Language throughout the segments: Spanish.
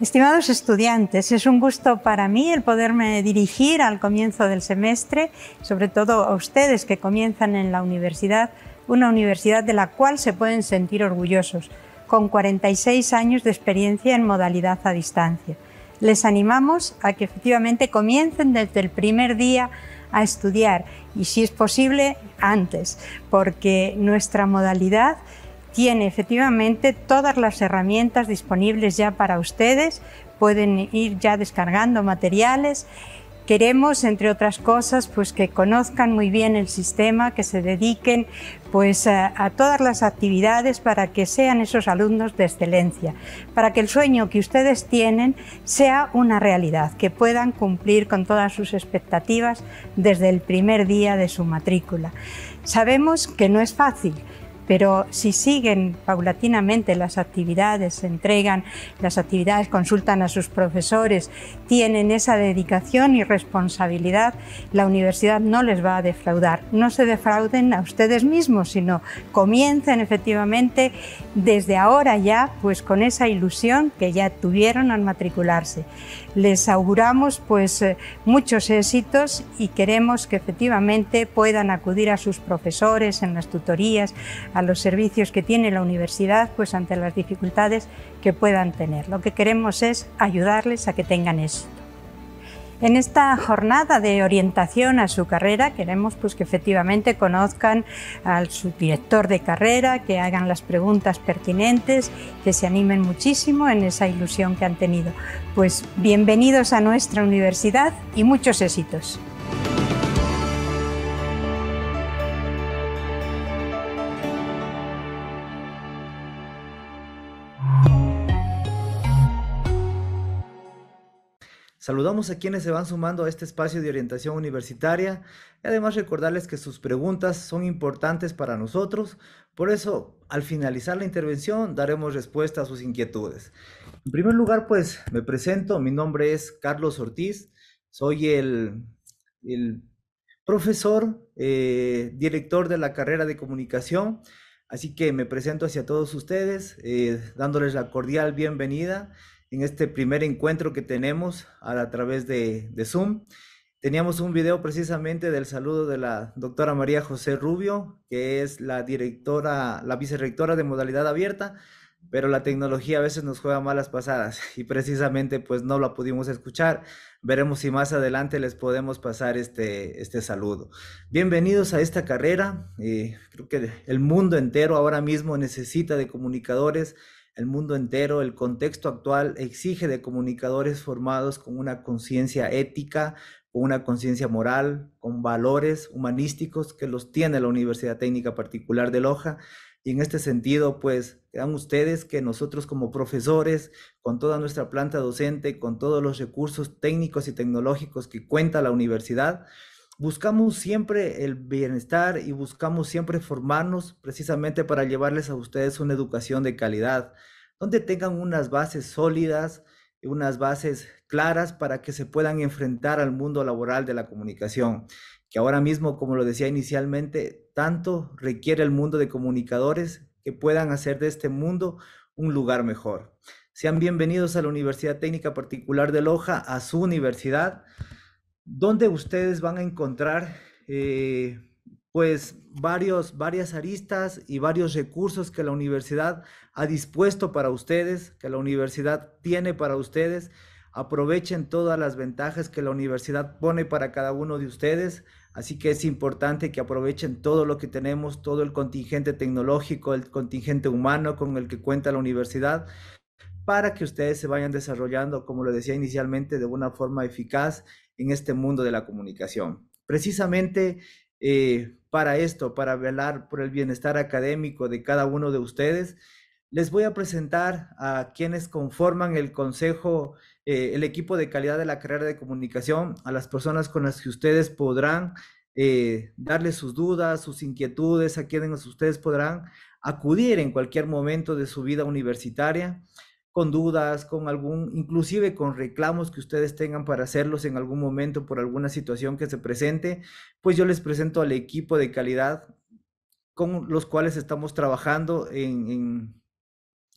Estimados estudiantes, es un gusto para mí el poderme dirigir al comienzo del semestre, sobre todo a ustedes que comienzan en la universidad, una universidad de la cual se pueden sentir orgullosos, con 46 años de experiencia en modalidad a distancia. Les animamos a que efectivamente comiencen desde el primer día a estudiar y si es posible antes, porque nuestra modalidad tiene efectivamente todas las herramientas disponibles ya para ustedes, pueden ir ya descargando materiales. Queremos, entre otras cosas, pues que conozcan muy bien el sistema, que se dediquen pues a, a, todas las actividades para que sean esos alumnos de excelencia, para que el sueño que ustedes tienen sea una realidad, que puedan cumplir con todas sus expectativas desde el primer día de su matrícula. Sabemos que no es fácil, pero si siguen paulatinamente las actividades, se entregan las actividades, consultan a sus profesores, tienen esa dedicación y responsabilidad, la universidad no les va a defraudar. No se defrauden a ustedes mismos, sino comiencen efectivamente desde ahora ya, pues con esa ilusión que ya tuvieron al matricularse. Les auguramos pues eh, muchos éxitos y queremos que efectivamente puedan acudir a sus profesores en las tutorías, a los servicios que tiene la universidad pues ante las dificultades que puedan tener. Lo que queremos es ayudarles a que tengan éxito. En esta jornada de orientación a su carrera queremos pues, que efectivamente conozcan al subdirector de carrera, que hagan las preguntas pertinentes, que se animen muchísimo en esa ilusión que han tenido. Pues bienvenidos a nuestra universidad y muchos éxitos. Saludamos a quienes se van sumando a este espacio de orientación universitaria y además recordarles que sus preguntas son importantes para nosotros, por eso al finalizar la intervención daremos respuesta a sus inquietudes. En primer lugar, pues me presento, mi nombre es Carlos Ortiz, soy el, profesor, eh, director de la carrera de comunicación, así que me presento hacia todos ustedes eh, dándoles la cordial bienvenida en este primer encuentro que tenemos a, través de, Zoom. Teníamos un video precisamente del saludo de la doctora María José Rubio, que es la directora, la vicerrectora de modalidad abierta, pero la tecnología a veces nos juega malas pasadas y precisamente pues no la pudimos escuchar. Veremos si más adelante les podemos pasar este, este saludo. Bienvenidos a esta carrera. Eh, creo que el mundo entero ahora mismo necesita de comunicadores el mundo entero, el contexto actual exige de comunicadores formados con una conciencia ética, con una conciencia moral, con valores humanísticos que los tiene la Universidad Técnica Particular de Loja. Y en este sentido, pues, crean ustedes que nosotros como profesores, con toda nuestra planta docente, con todos los recursos técnicos y tecnológicos que cuenta la universidad, buscamos siempre el bienestar y buscamos siempre formarnos precisamente para llevarles a ustedes una educación de calidad, donde tengan unas bases sólidas, y unas bases claras para que se puedan enfrentar al mundo laboral de la comunicación, que ahora mismo, como lo decía inicialmente, tanto requiere el mundo de comunicadores que puedan hacer de este mundo un lugar mejor. Sean bienvenidos a la Universidad Técnica Particular de Loja, a su universidad donde ustedes van a encontrar eh, pues varios, varias aristas y varios recursos que la universidad ha dispuesto para ustedes, que la universidad tiene para ustedes. Aprovechen todas las ventajas que la universidad pone para cada uno de ustedes. Así que es importante que aprovechen todo lo que tenemos, todo el contingente tecnológico, el contingente humano con el que cuenta la universidad, para que ustedes se vayan desarrollando, como lo decía inicialmente, de una forma eficaz en este mundo de la comunicación. Precisamente eh, para esto, para velar por el bienestar académico de cada uno de ustedes, les voy a presentar a quienes conforman el consejo, eh, el equipo de calidad de la carrera de comunicación, a las personas con las que ustedes podrán eh, darles sus dudas, sus inquietudes, a quienes ustedes podrán acudir en cualquier momento de su vida universitaria con dudas, con algún, inclusive con reclamos que ustedes tengan para hacerlos en algún momento por alguna situación que se presente, pues yo les presento al equipo de calidad con los cuales estamos trabajando en, en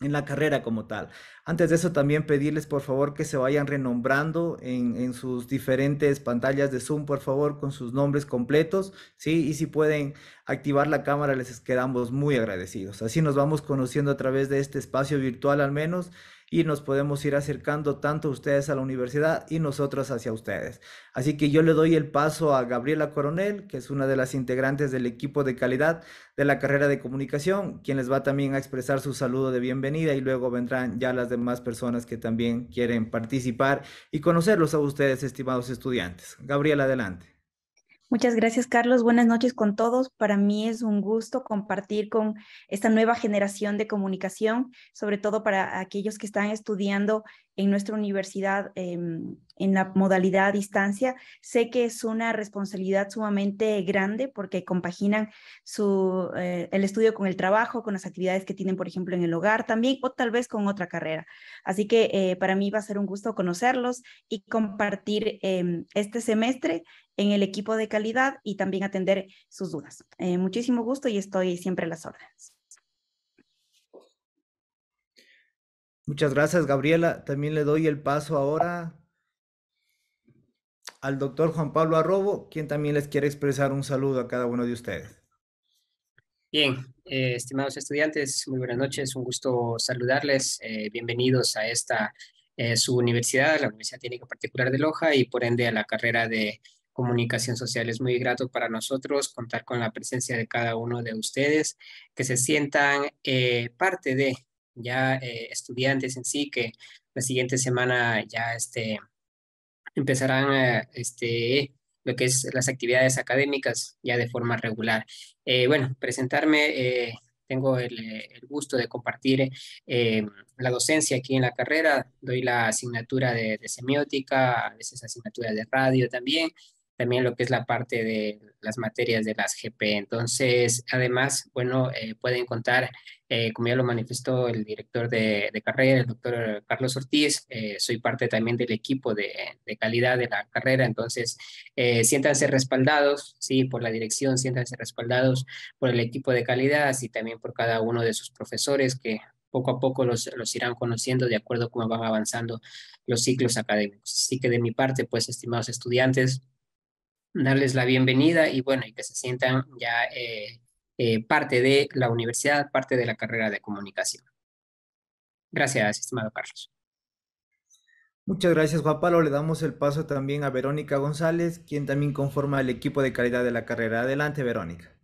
en la carrera como tal. Antes de eso, también pedirles por favor que se vayan renombrando en, sus diferentes pantallas de Zoom, por favor, con sus nombres completos, ¿sí? Y si pueden activar la cámara, les quedamos muy agradecidos. Así nos vamos conociendo a través de este espacio virtual al menos y nos podemos ir acercando tanto ustedes a la universidad y nosotros hacia ustedes. Así que yo le doy el paso a Gabriela Coronel, que es una de las integrantes del equipo de calidad de la carrera de comunicación, quien les va también a expresar su saludo de bienvenida y luego vendrán ya las demás personas que también quieren participar y conocerlos a ustedes, estimados estudiantes. Gabriela, adelante. Muchas gracias, Carlos. Buenas noches con todos. Para mí es un gusto compartir con esta nueva generación de comunicación, sobre todo para aquellos que están estudiando en nuestra universidad em, en la modalidad a distancia. Sé que es una responsabilidad sumamente grande porque compaginan eh, el estudio con el trabajo, con las actividades que tienen, por ejemplo, en el hogar también o tal vez con otra carrera. Así que eh, para mí va a ser un gusto conocerlos y compartir em, este semestre en el equipo de calidad y también atender sus dudas. Eh, muchísimo gusto y estoy siempre a las órdenes. Muchas gracias, Gabriela. También le doy el paso ahora al doctor Juan Pablo Arrobo, quien también les quiere expresar un saludo a cada uno de ustedes. Bien, eh, estimados estudiantes, muy buenas noches, un gusto saludarles. Eh, bienvenidos a esta, eh, su universidad, la Universidad Técnica Particular de Loja y por ende a la carrera de comunicación social. Es muy grato para nosotros contar con la presencia de cada uno de ustedes que se sientan eh, parte de ya eh, estudiantes en sí que la siguiente semana ya este, empezarán este, lo que es las actividades académicas ya de forma regular. Eh, bueno, presentarme, eh, tengo el, gusto de compartir la docencia aquí en la carrera, doy la asignatura de, de, semiótica, a veces asignatura de radio también, también lo que es la parte de las materias de las GP. Entonces, además, bueno, pueden contar eh, como ya lo manifestó el director de, carrera, el doctor Carlos Ortiz, eh, soy parte también del equipo de, calidad de la carrera, entonces eh, siéntanse respaldados, sí, por la dirección, siéntanse respaldados por el equipo de calidad, y también por cada uno de sus profesores que poco a poco los, los irán conociendo de acuerdo a cómo van avanzando los ciclos académicos. Así que de mi parte, pues, estimados estudiantes, darles la bienvenida y bueno, y que se sientan ya eh, eh, parte de la universidad, parte de la carrera de comunicación. Gracias, estimado Carlos. Muchas gracias, Juan Le damos el paso también a Verónica González, quien también conforma el equipo de calidad de la carrera. Adelante, Verónica.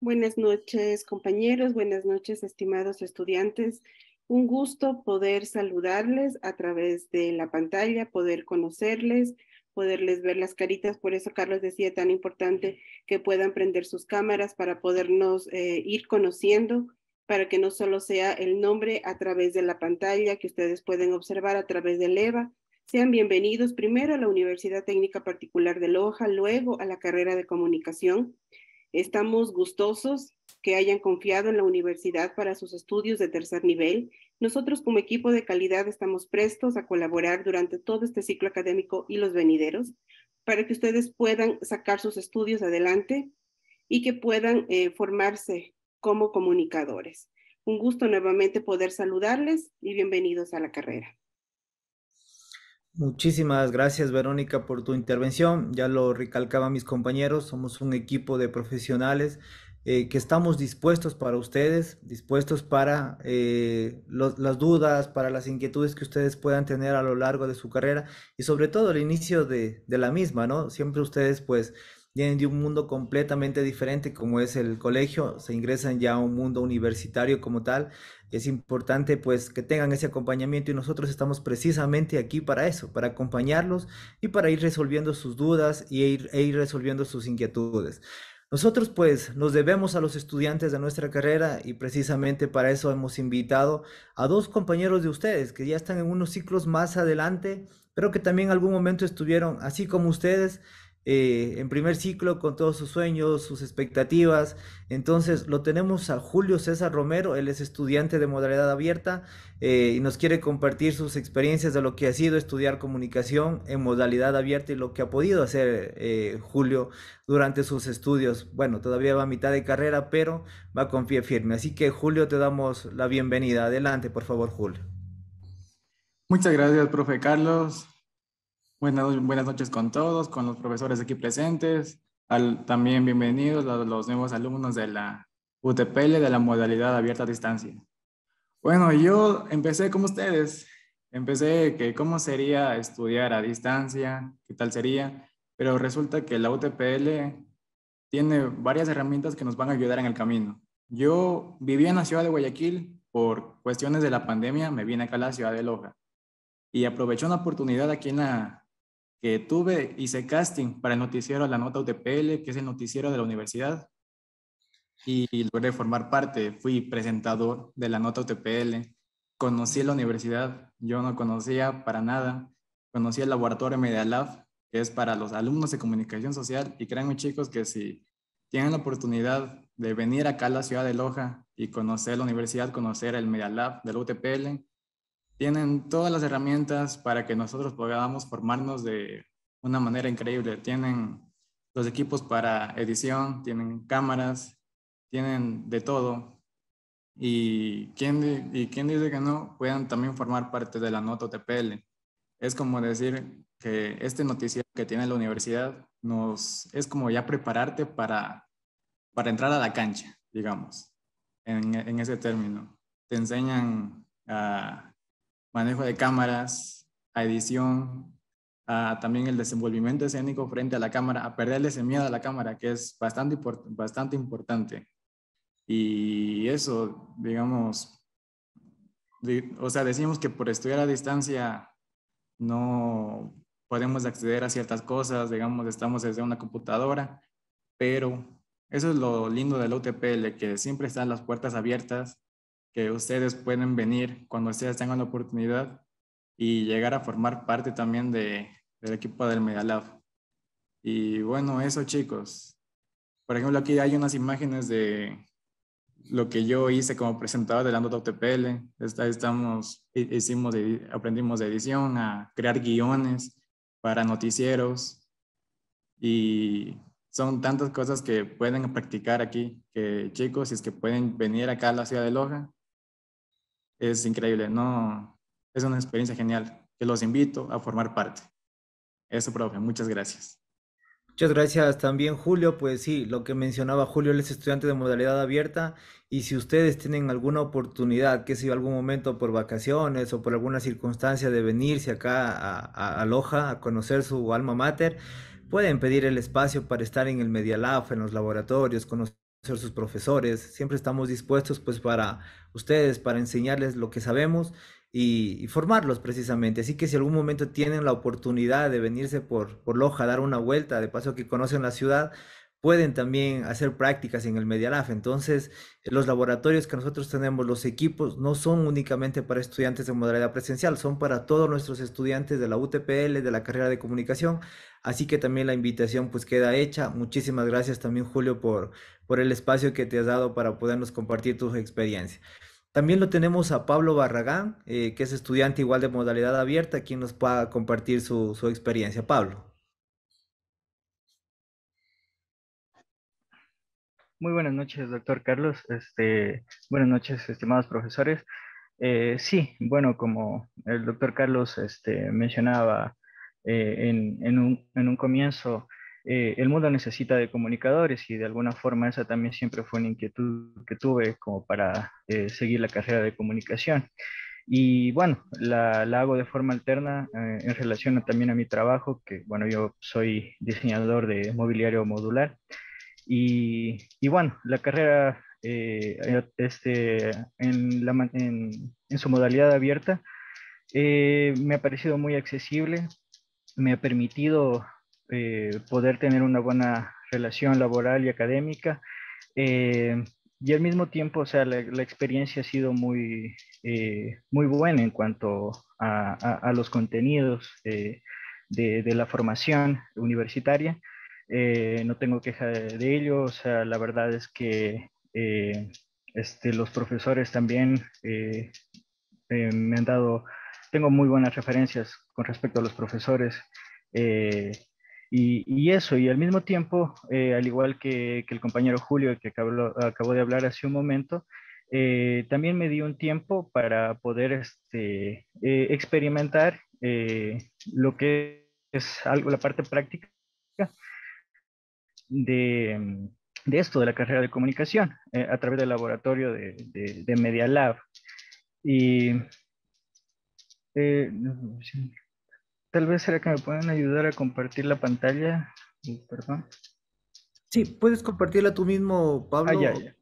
Buenas noches, compañeros. Buenas noches, estimados estudiantes. Un gusto poder saludarles a través de la pantalla, poder conocerles poderles ver las caritas. Por eso Carlos decía tan importante que puedan prender sus cámaras para podernos eh, ir conociendo, para que no solo sea el nombre a través de la pantalla que ustedes pueden observar a través del EVA. Sean bienvenidos primero a la Universidad Técnica Particular de Loja, luego a la carrera de comunicación. Estamos gustosos que hayan confiado en la universidad para sus estudios de tercer nivel nosotros como equipo de calidad estamos prestos a colaborar durante todo este ciclo académico y los venideros para que ustedes puedan sacar sus estudios adelante y que puedan eh, formarse como comunicadores. Un gusto nuevamente poder saludarles y bienvenidos a la carrera. Muchísimas gracias Verónica por tu intervención. Ya lo recalcaban mis compañeros, somos un equipo de profesionales eh, que estamos dispuestos para ustedes, dispuestos para eh, las dudas, para las inquietudes que ustedes puedan tener a lo largo de su carrera y sobre todo el inicio de, la misma, ¿no? Siempre ustedes pues vienen de un mundo completamente diferente como es el colegio, se ingresan ya a un mundo universitario como tal. Es importante pues que tengan ese acompañamiento y nosotros estamos precisamente aquí para eso, para acompañarlos y para ir resolviendo sus dudas y e ir resolviendo sus inquietudes. Nosotros pues nos debemos a los estudiantes de nuestra carrera y precisamente para eso hemos invitado a dos compañeros de ustedes que ya están en unos ciclos más adelante, pero que también en algún momento estuvieron, así como ustedes, eh, en primer ciclo con todos sus sueños, sus expectativas. Entonces lo tenemos a Julio César Romero, él es estudiante de modalidad abierta eh, y nos quiere compartir sus experiencias de lo que ha sido estudiar comunicación en modalidad abierta y lo que ha podido hacer eh, Julio durante sus estudios. Bueno, todavía va a mitad de carrera, pero va con pie firme. Así que Julio, te damos la bienvenida. Adelante, por favor, Julio. Muchas gracias, profe Carlos. Buenas, buenas noches con todos, con los profesores aquí presentes. Al, también bienvenidos a los nuevos alumnos de la UTPL de la modalidad abierta a distancia. Bueno, yo empecé como ustedes. Empecé que cómo sería estudiar a distancia, qué tal sería, pero resulta que la UTPL tiene varias herramientas que nos van a ayudar en el camino. Yo vivía en la ciudad de Guayaquil, por cuestiones de la pandemia me vine acá a la ciudad de Loja y aproveché una oportunidad aquí en la que tuve, hice casting para el noticiero La Nota UTPL, que es el noticiero de la universidad, y, logré formar parte, fui presentador de La Nota UTPL, conocí la universidad, yo no conocía para nada, conocí el laboratorio Media Lab, que es para los alumnos de comunicación social, y créanme chicos que si tienen la oportunidad de venir acá a la ciudad de Loja y conocer la universidad, conocer el Media Lab la UTPL, tienen todas las herramientas para que nosotros podamos formarnos de una manera increíble. Tienen los equipos para edición, tienen cámaras, tienen de todo. Y quién y quién dice que no, puedan también formar parte de la Nota TPL. Es como decir que este noticiero que tiene la universidad nos es como ya prepararte para, para entrar a la cancha, digamos, en, en ese término. Te enseñan a manejo de cámaras, a edición, también el desenvolvimiento escénico frente a la cámara, a perderle ese miedo a la cámara, que es bastante, bastante importante. Y eso, digamos, o sea, decimos que por estudiar a distancia no podemos acceder a ciertas cosas, digamos, estamos desde una computadora, pero eso es lo lindo del UTPL, que siempre están las puertas abiertas que ustedes pueden venir cuando ustedes tengan la oportunidad y llegar a formar parte también de, del equipo del Lab. Y bueno, eso chicos. Por ejemplo, aquí hay unas imágenes de lo que yo hice como presentador de la nota está Estamos, hicimos, aprendimos de edición, a crear guiones para noticieros. Y son tantas cosas que pueden practicar aquí, que chicos, si es que pueden venir acá a la ciudad de Loja, es increíble, ¿no? Es una experiencia genial que los invito a formar parte. Eso, profe, muchas gracias. Muchas gracias también, Julio. Pues sí, lo que mencionaba Julio, él es estudiante de modalidad abierta y si ustedes tienen alguna oportunidad, que sea algún momento por vacaciones o por alguna circunstancia de venirse acá a, a, Loja a conocer su alma mater, pueden pedir el espacio para estar en el Media en los laboratorios, los ser sus profesores, siempre estamos dispuestos pues para ustedes, para enseñarles lo que sabemos y, formarlos precisamente. Así que si algún momento tienen la oportunidad de venirse por, por Loja, dar una vuelta, de paso que conocen la ciudad, pueden también hacer prácticas en el Medialab. Entonces, los laboratorios que nosotros tenemos, los equipos, no son únicamente para estudiantes de modalidad presencial, son para todos nuestros estudiantes de la UTPL, de la carrera de comunicación. Así que también la invitación pues queda hecha. Muchísimas gracias también, Julio, por, por el espacio que te has dado para podernos compartir tu experiencia. También lo tenemos a Pablo Barragán, eh, que es estudiante igual de modalidad abierta, quien nos pueda compartir su experiencia. Pablo. Muy buenas noches, doctor Carlos. Este, buenas noches, estimados profesores. Eh, sí, bueno, como el doctor Carlos este, mencionaba eh, en, en, un, en, un, comienzo, eh, el mundo necesita de comunicadores y de alguna forma esa también siempre fue una inquietud que tuve como para seguir la carrera de comunicación. Y bueno, la, la hago de forma alterna en relación también a mi trabajo, que bueno, yo soy diseñador de mobiliario modular. Y, bueno, la carrera eh, eh, este, en, su modalidad abierta eh, me ha parecido muy accesible, me ha permitido poder tener una buena relación laboral y académica. y al mismo tiempo, o sea, la, experiencia ha sido muy, muy buena en cuanto a, los contenidos de, la formación universitaria. Eh, no tengo queja de, de, ello, o sea, la verdad es que eh, este, los profesores también eh, me han dado, tengo muy buenas referencias con respecto a los profesores. Y, eso, y al mismo tiempo, al igual que, el compañero Julio que acabó, de hablar hace un momento, también me dio un tiempo para poder este, experimentar lo que es algo, la parte práctica de, esto, de la carrera de comunicación, eh, a través del laboratorio de, Media Lab. Y eh, tal vez será que me pueden ayudar a compartir la pantalla. Perdón. Sí, puedes compartirla tú mismo, Pablo. Ah, ya, ya.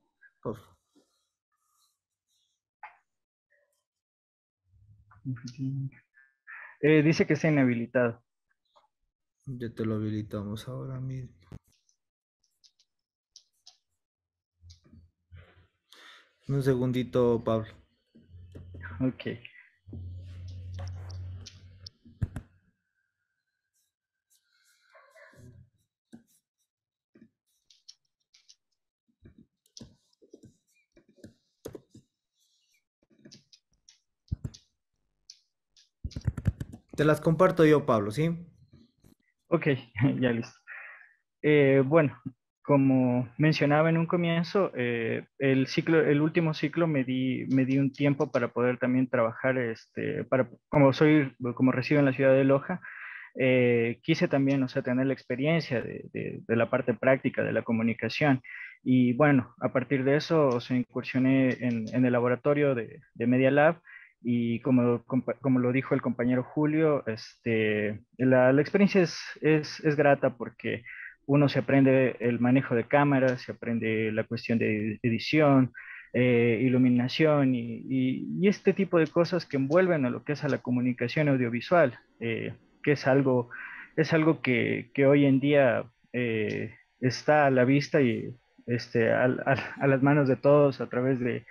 Eh, dice que está inhabilitado. Ya te lo habilitamos ahora mismo. Un segundito, Pablo. Okay. Te las comparto yo, Pablo, ¿sí? Ok, ya listo. Eh, bueno, como mencionaba en un comienzo, eh, el, ciclo, el último ciclo me di, me un tiempo para poder también trabajar, este, para, como, soy, como resido en la ciudad de Loja, eh, quise también, o sea, tener la experiencia de, la parte práctica de la comunicación. Y bueno, a partir de eso, se incursioné en, el laboratorio de, Media Lab y como, como lo dijo el compañero Julio, este, la, experiencia es, es grata porque uno se aprende el manejo de cámaras, se aprende la cuestión de edición, eh, iluminación y, este tipo de cosas que envuelven a lo que es a la comunicación audiovisual, eh, que es algo, es algo que, hoy en día eh, está a la vista y este, a, las manos de todos a través de,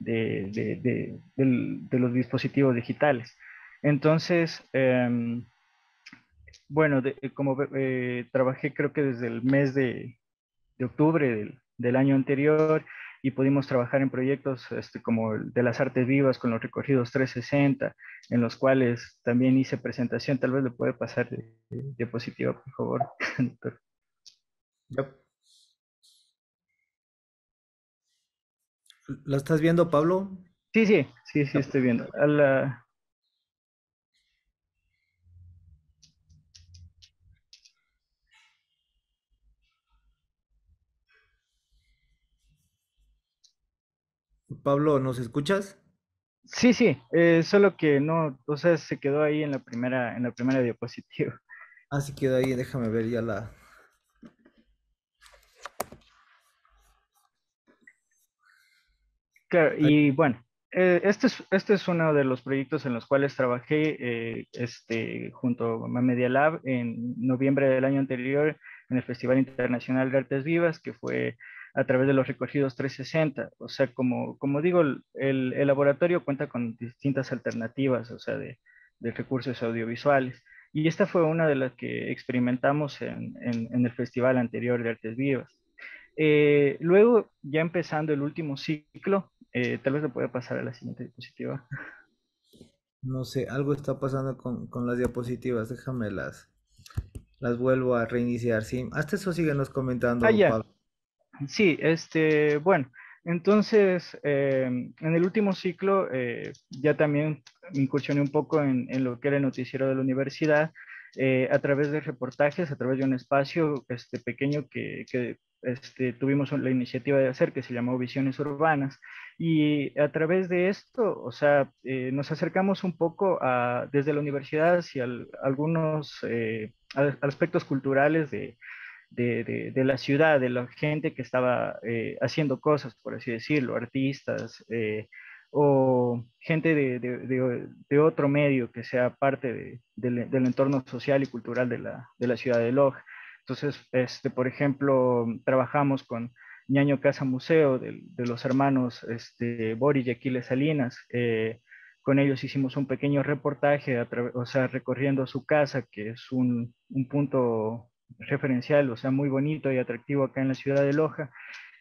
de, de, de los dispositivos digitales. Entonces, em, bueno, eh, como eh, trabajé creo que desde el mes de, octubre del, año anterior y pudimos trabajar en proyectos este, como el de las artes vivas con los recorridos 360, en los cuales también hice presentación. Tal vez le puede pasar de, eh, diapositiva, por favor, ¿La estás viendo, Pablo? Sí, sí, sí, sí, estoy viendo. A la, Pablo, ¿nos escuchas? Sí, sí, eh, solo que no, o sea, se quedó ahí en la primera, en la primera diapositiva. Ah, se quedó ahí, déjame ver ya la. Claro, y bueno, eh, este, es, este es uno de los proyectos en los cuales trabajé eh, este, junto a Media Lab en noviembre del año anterior en el Festival Internacional de Artes Vivas, que fue a través de los recogidos 360. O sea, como, como digo, el, laboratorio cuenta con distintas alternativas, o sea, de, recursos audiovisuales. Y esta fue una de las que experimentamos en, en, el Festival anterior de Artes Vivas. Eh, luego, ya empezando el último ciclo, eh, tal vez lo pueda pasar a la siguiente diapositiva. No sé, algo está pasando con, las diapositivas, déjamelas, las, vuelvo a reiniciar, ¿sí? Hasta eso síguenos comentando. Ah, Sí, este, bueno, entonces eh, en el último ciclo eh, ya también incursioné un poco en, lo que era el noticiero de la universidad eh, a través de reportajes, a través de un espacio este, pequeño que, este, tuvimos la iniciativa de hacer que se llamó Visiones Urbanas y a través de esto, o sea, nos acercamos un poco desde la universidad hacia algunos aspectos culturales de, de, la ciudad, de la gente que estaba eh, haciendo cosas, por así decirlo, artistas eh, o gente de, otro medio que sea parte del, entorno social y cultural de la, ciudad de Log. Entonces, este, por ejemplo, trabajamos con Ñaño Casa Museo de, los hermanos este, Boris y Aquiles Salinas. Eh, con ellos hicimos un pequeño reportaje, o sea, recorriendo su casa, que es un punto referencial, o sea, muy bonito y atractivo acá en la ciudad de Loja.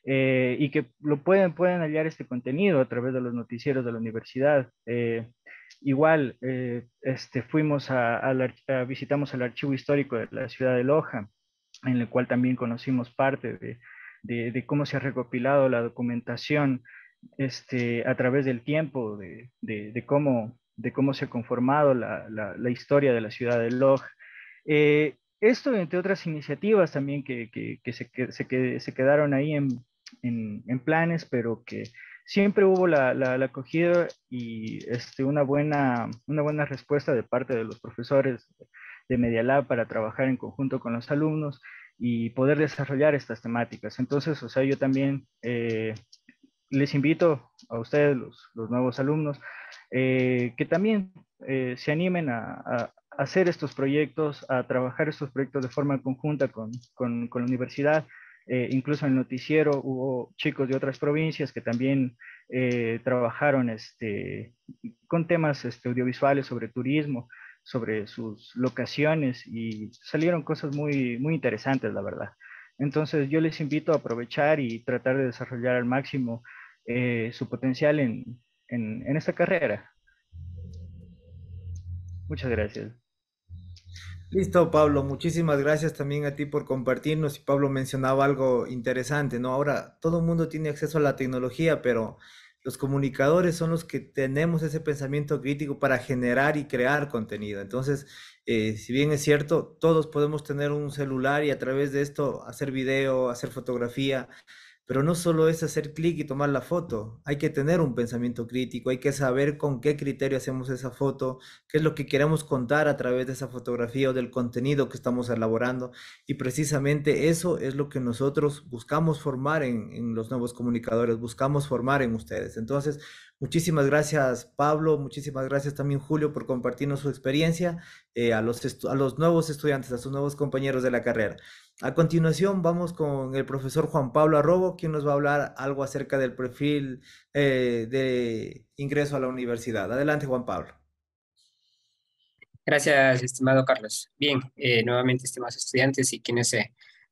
Eh, y que lo pueden, pueden hallar este contenido a través de los noticieros de la universidad. Eh, igual, eh, este, fuimos a, a, visitamos el archivo histórico de la ciudad de Loja, en el cual también conocimos parte de, de, de cómo se ha recopilado la documentación este, a través del tiempo, de, de cómo, de cómo se ha conformado la, la, la, historia de la ciudad de Loja. Eh, esto, entre otras iniciativas también que, se, quedaron ahí en, planes, pero que siempre hubo la, acogida y este, una, buena, una buena respuesta de parte de los profesores de Media Lab para trabajar en conjunto con los alumnos y poder desarrollar estas temáticas. Entonces, o sea, yo también eh, les invito a ustedes, los, nuevos alumnos, eh, que también eh, se animen a, hacer estos proyectos, a trabajar estos proyectos de forma conjunta con, la universidad. Eh, incluso en el noticiero hubo chicos de otras provincias que también eh, trabajaron este, con temas este, audiovisuales sobre turismo, sobre sus locaciones y salieron cosas muy, muy interesantes, la verdad. Entonces yo les invito a aprovechar y tratar de desarrollar al máximo eh, su potencial en esta carrera. Muchas gracias. Listo, Pablo. Muchísimas gracias también a ti por compartirnos. Y Pablo mencionaba algo interesante, ¿no? Ahora todo el mundo tiene acceso a la tecnología, pero los comunicadores son los que tenemos ese pensamiento crítico para generar y crear contenido. Entonces, eh, si bien es cierto, todos podemos tener un celular y a través de esto hacer video, hacer fotografía, pero no solo es hacer clic y tomar la foto, hay que tener un pensamiento crítico, hay que saber con qué criterio hacemos esa foto, qué es lo que queremos contar a través de esa fotografía o del contenido que estamos elaborando. Y precisamente eso es lo que nosotros buscamos formar en, los nuevos comunicadores, buscamos formar en ustedes. Entonces, muchísimas gracias Pablo, muchísimas gracias también Julio por compartirnos su experiencia eh, a, los a los nuevos estudiantes, a sus nuevos compañeros de la carrera. A continuación vamos con el profesor Juan Pablo Arrobo, quien nos va a hablar algo acerca del perfil eh, de ingreso a la universidad. Adelante, Juan Pablo. Gracias, estimado Carlos. Bien, eh, nuevamente, estimados estudiantes y quienes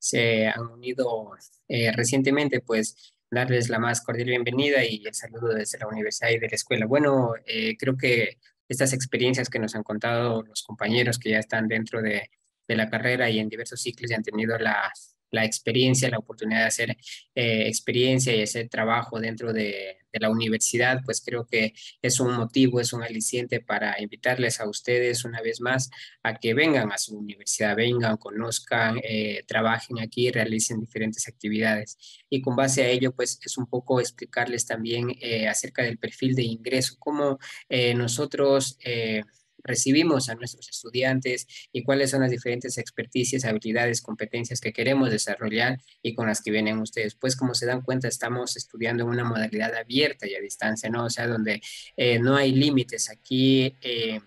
se, han unido eh, recientemente, pues darles la más cordial bienvenida y el saludo desde la universidad y de la escuela. Bueno, creo que estas experiencias que nos han contado los compañeros que ya están dentro de de la carrera y en diversos ciclos y han tenido la, experiencia, la oportunidad de hacer eh, experiencia y hacer trabajo dentro de, la universidad, pues creo que es un motivo, es un aliciente para invitarles a ustedes una vez más a que vengan a su universidad, vengan, conozcan, eh, trabajen aquí, realicen diferentes actividades. Y con base a ello, pues es un poco explicarles también eh, acerca del perfil de ingreso, cómo nosotros recibimos a nuestros estudiantes y cuáles son las diferentes experticias, habilidades, competencias que queremos desarrollar y con las que vienen ustedes. Pues como se dan cuenta, estamos estudiando en una modalidad abierta y a distancia, ¿no? O sea, donde eh, no hay límites. Aquí... Eh,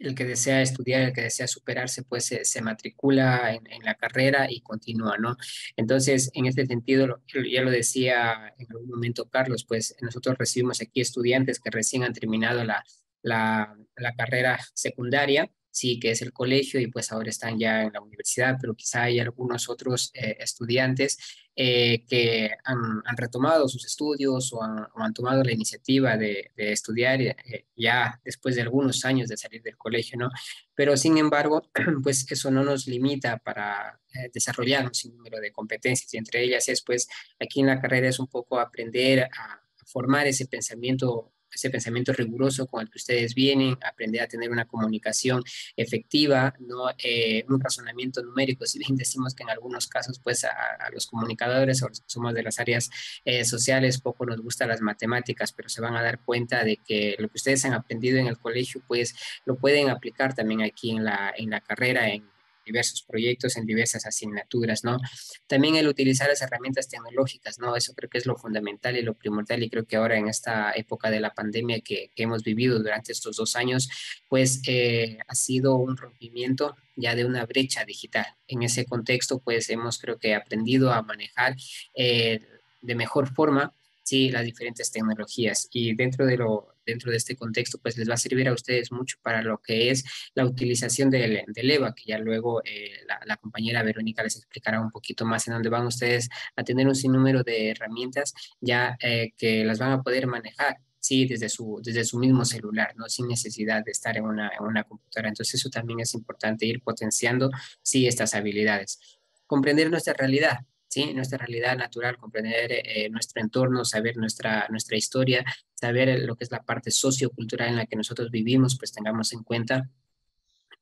el que desea estudiar, el que desea superarse, pues se, matricula en, la carrera y continúa, ¿no? Entonces, en este sentido, ya lo decía en algún momento Carlos, pues nosotros recibimos aquí estudiantes que recién han terminado la, la, carrera secundaria, sí, que es el colegio, y pues ahora están ya en la universidad, pero quizá hay algunos otros eh, estudiantes eh, que han, retomado sus estudios o han, tomado la iniciativa de, estudiar eh, ya después de algunos años de salir del colegio, ¿no? Pero sin embargo, pues eso no nos limita para desarrollar un número de competencias, y entre ellas es, pues, aquí en la carrera es un poco aprender a formar ese pensamiento ese pensamiento riguroso con el que ustedes vienen, aprender a tener una comunicación efectiva, ¿no? Eh, un razonamiento numérico. Si bien decimos que en algunos casos, pues a, los comunicadores o somos de las áreas eh, sociales, poco nos gustan las matemáticas, pero se van a dar cuenta de que lo que ustedes han aprendido en el colegio, pues lo pueden aplicar también aquí en la, en la carrera, en diversos proyectos, en diversas asignaturas, ¿no? También el utilizar las herramientas tecnológicas, ¿no? Eso creo que es lo fundamental y lo primordial y creo que ahora en esta época de la pandemia que, hemos vivido durante estos dos años, pues eh, ha sido un rompimiento ya de una brecha digital. En ese contexto, pues hemos creo que aprendido a manejar eh, de mejor forma, sí, las diferentes tecnologías y dentro de lo dentro de este contexto, pues les va a servir a ustedes mucho para lo que es la utilización del, EVA, que ya luego eh, la, compañera Verónica les explicará un poquito más en dónde van ustedes a tener un sinnúmero de herramientas ya eh, que las van a poder manejar sí, desde su, desde su mismo celular, ¿no? Sin necesidad de estar en una, en una, computadora. Entonces eso también es importante ir potenciando, sí, estas habilidades. Comprender nuestra realidad, ¿sí? nuestra realidad natural, comprender eh, nuestro entorno, saber nuestra, nuestra historia, saber lo que es la parte sociocultural en la que nosotros vivimos, pues tengamos en cuenta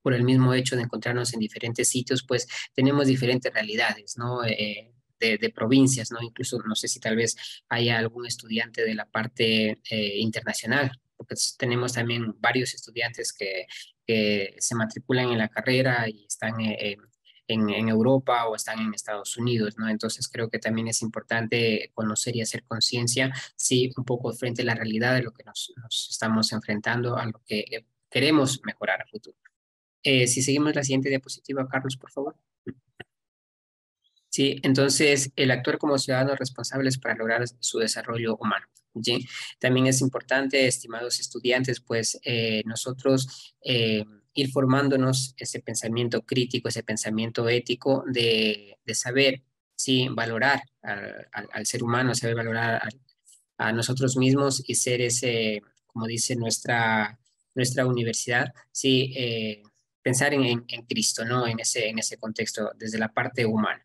por el mismo hecho de encontrarnos en diferentes sitios, pues tenemos diferentes realidades, ¿no? Eh, de, provincias, ¿no? Incluso no sé si tal vez haya algún estudiante de la parte eh, internacional, porque tenemos también varios estudiantes que, que, se matriculan en la carrera y están en en, Europa o están en Estados Unidos, ¿no? Entonces creo que también es importante conocer y hacer conciencia, sí, un poco frente a la realidad de lo que nos, estamos enfrentando, a lo que eh, queremos mejorar a futuro. Eh, si seguimos la siguiente diapositiva, Carlos, por favor. Sí, entonces el actuar como ciudadanos responsables para lograr su desarrollo humano. También es importante, estimados estudiantes, pues eh, nosotros ir formándonos ese pensamiento crítico, ese pensamiento ético de, saber, sí, valorar al, ser humano, saber valorar a, nosotros mismos y ser ese, como dice nuestra, nuestra universidad, sí, eh, pensar en, Cristo, ¿no? En ese, en ese contexto, desde la parte humana.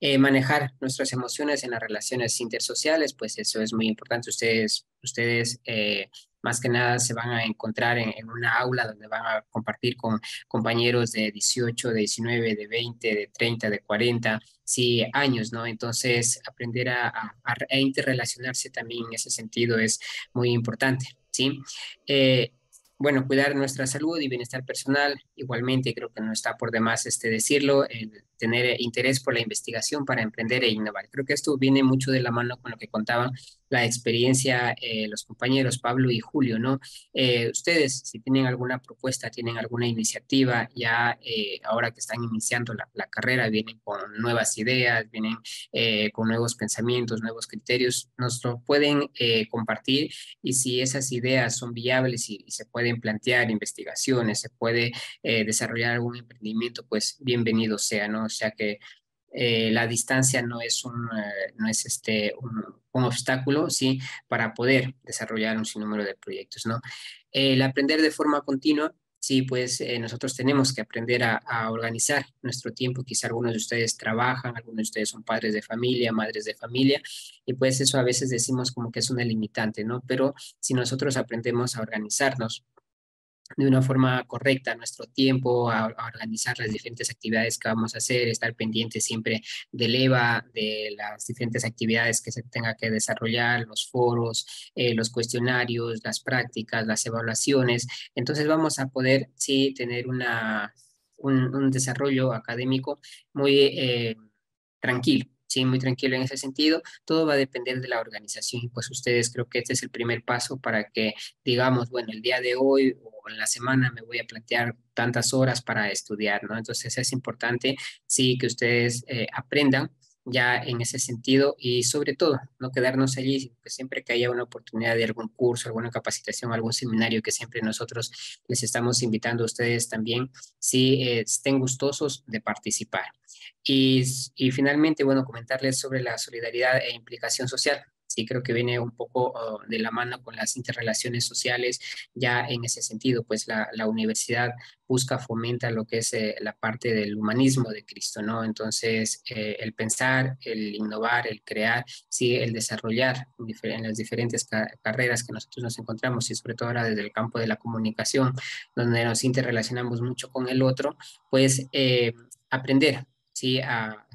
Eh, manejar nuestras emociones en las relaciones intersociales, pues eso es muy importante. Ustedes, ustedes eh, más que nada se van a encontrar en, una aula donde van a compartir con compañeros de 18, de 19, de 20, de 30, de 40, sí, años, ¿no? Entonces, aprender a, interrelacionarse también en ese sentido es muy importante, ¿sí? Eh, bueno, cuidar nuestra salud y bienestar personal, igualmente creo que no está por demás este decirlo, tener interés por la investigación para emprender e innovar. Creo que esto viene mucho de la mano con lo que contaban la experiencia, eh, los compañeros Pablo y Julio, ¿no? Eh, ustedes, si tienen alguna propuesta, tienen alguna iniciativa, ya eh, ahora que están iniciando la, carrera, vienen con nuevas ideas, vienen con nuevos pensamientos, nuevos criterios, nos lo pueden compartir y si esas ideas son viables y, se pueden plantear investigaciones, se puede desarrollar algún emprendimiento, pues bienvenido sea, ¿no? O sea que eh, la distancia no es, un, eh, es este, un, obstáculo ¿sí? para poder desarrollar un sinnúmero de proyectos. ¿no? El aprender de forma continua, sí, pues eh, nosotros tenemos que aprender a, organizar nuestro tiempo. Quizá algunos de ustedes trabajan, algunos de ustedes son padres de familia, madres de familia, y pues eso a veces decimos como que es una limitante, ¿no? Pero si nosotros aprendemos a organizarnos, de una forma correcta nuestro tiempo, a, organizar las diferentes actividades que vamos a hacer, estar pendiente siempre del EVA, de las diferentes actividades que se tenga que desarrollar, los foros, eh, los cuestionarios, las prácticas, las evaluaciones. Entonces vamos a poder, sí, tener una, un, desarrollo académico muy eh, tranquilo sí, muy tranquilo en ese sentido. Todo va a depender de la organización pues ustedes creo que este es el primer paso para que digamos, bueno, el día de hoy o en la semana me voy a plantear tantas horas para estudiar, ¿no? Entonces es importante, sí, que ustedes eh, aprendan ya en ese sentido y sobre todo no quedarnos allí, sino siempre que haya una oportunidad de algún curso, alguna capacitación, algún seminario que siempre nosotros les estamos invitando a ustedes también, si eh, estén gustosos de participar. Y, y, finalmente, bueno, comentarles sobre la solidaridad e implicación social. Sí, creo que viene un poco oh, de la mano con las interrelaciones sociales ya en ese sentido, pues la, la universidad busca, fomenta lo que es eh, la parte del humanismo de Cristo, ¿no? Entonces, eh, el pensar, el innovar, el crear, sí, el desarrollar en las diferentes carreras que nosotros nos encontramos y sobre todo ahora desde el campo de la comunicación, donde nos interrelacionamos mucho con el otro, pues eh, aprender ¿sí? a,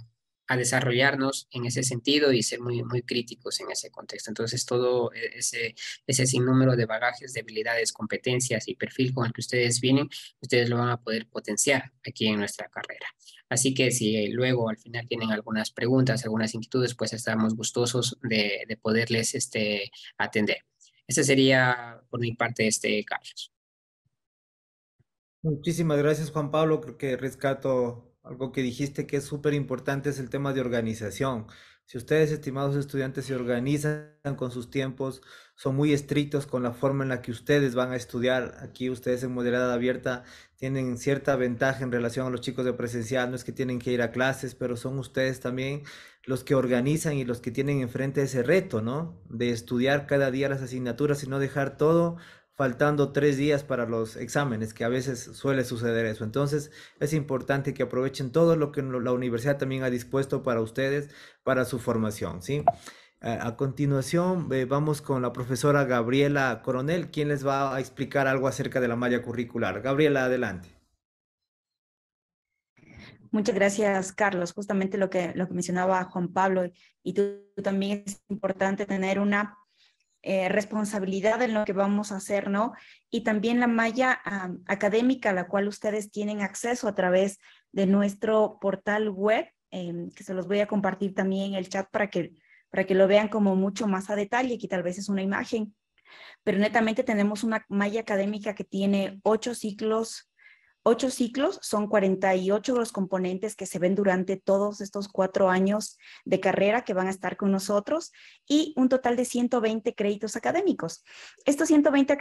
a desarrollarnos en ese sentido y ser muy, muy críticos en ese contexto. Entonces, todo e, ese, ese sinnúmero de bagajes, debilidades, competencias y perfil con el que ustedes vienen, ustedes lo van a poder potenciar aquí en nuestra carrera. Así que si eh, luego al final tienen algunas preguntas, algunas inquietudes, pues estamos gustosos de, de poderles este, atender. Esta sería por mi parte, este, Carlos. Muchísimas gracias, Juan Pablo. Creo que rescato algo que dijiste que es súper importante es el tema de organización. Si ustedes, estimados estudiantes, se organizan con sus tiempos, son muy estrictos con la forma en la que ustedes van a estudiar, aquí ustedes en moderada abierta tienen cierta ventaja en relación a los chicos de presencial, no es que tienen que ir a clases, pero son ustedes también los que organizan y los que tienen enfrente ese reto, ¿no? De estudiar cada día las asignaturas y no dejar todo faltando tres días para los exámenes, que a veces suele suceder eso. Entonces es importante que aprovechen todo lo que la universidad también ha dispuesto para ustedes, para su formación, ¿sí? A continuación eh, vamos con la profesora Gabriela Coronel, quien les va a explicar algo acerca de la malla curricular. Gabriela, adelante. Muchas gracias, Carlos. Justamente lo que, lo mencionaba Juan Pablo y tú también es importante tener una eh, responsabilidad en lo que vamos a hacer, ¿no? Y también la malla académica, a la cual ustedes tienen acceso a través de nuestro portal web, em, que se los voy a compartir también en el chat para que, para que lo vean como mucho más a detalle, que tal vez es una imagen. Pero netamente tenemos una malla académica que tiene ocho ciclos Ocho ciclos, son 48 los componentes que se ven durante todos estos cuatro años de carrera que van a estar con nosotros y un total de 120 créditos académicos. Estos 120,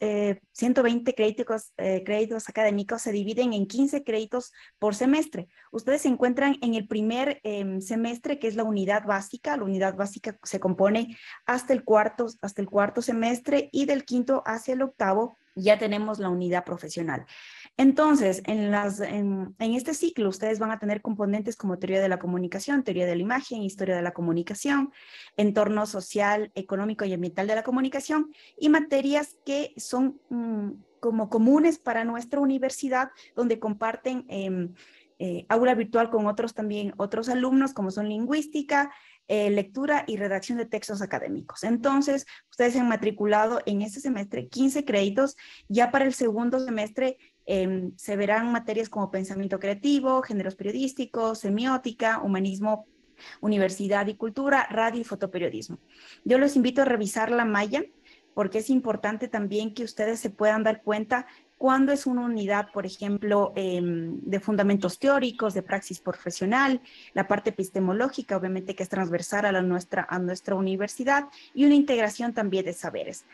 eh, 120 créditos, eh, créditos académicos se dividen en 15 créditos por semestre. Ustedes se encuentran en el primer em, semestre, que es la unidad básica. La unidad básica se compone hasta el cuarto, hasta el cuarto semestre y del quinto hacia el octavo ya tenemos la unidad profesional. Entonces, en, este ciclo ustedes van a tener componentes como teoría de la comunicación, teoría de la imagen, historia de la comunicación, entorno social, económico y ambiental de la comunicación y materias que son mm, como comunes para nuestra universidad, donde comparten... Em, eh, aula virtual con otros también, otros alumnos, como son lingüística, eh, lectura y redacción de textos académicos. Entonces, ustedes han matriculado en este semestre 15 créditos, ya para el segundo semestre Em, se verán materias como pensamiento creativo, géneros periodísticos, semiótica, humanismo, universidad y cultura, radio y fotoperiodismo. Yo los invito a revisar la malla porque es importante también que ustedes se puedan dar cuenta cuándo es una unidad, por ejemplo, em, de fundamentos teóricos, de praxis profesional, la parte epistemológica, obviamente que es transversal a, nuestra, a nuestra universidad, y una integración también de saberes.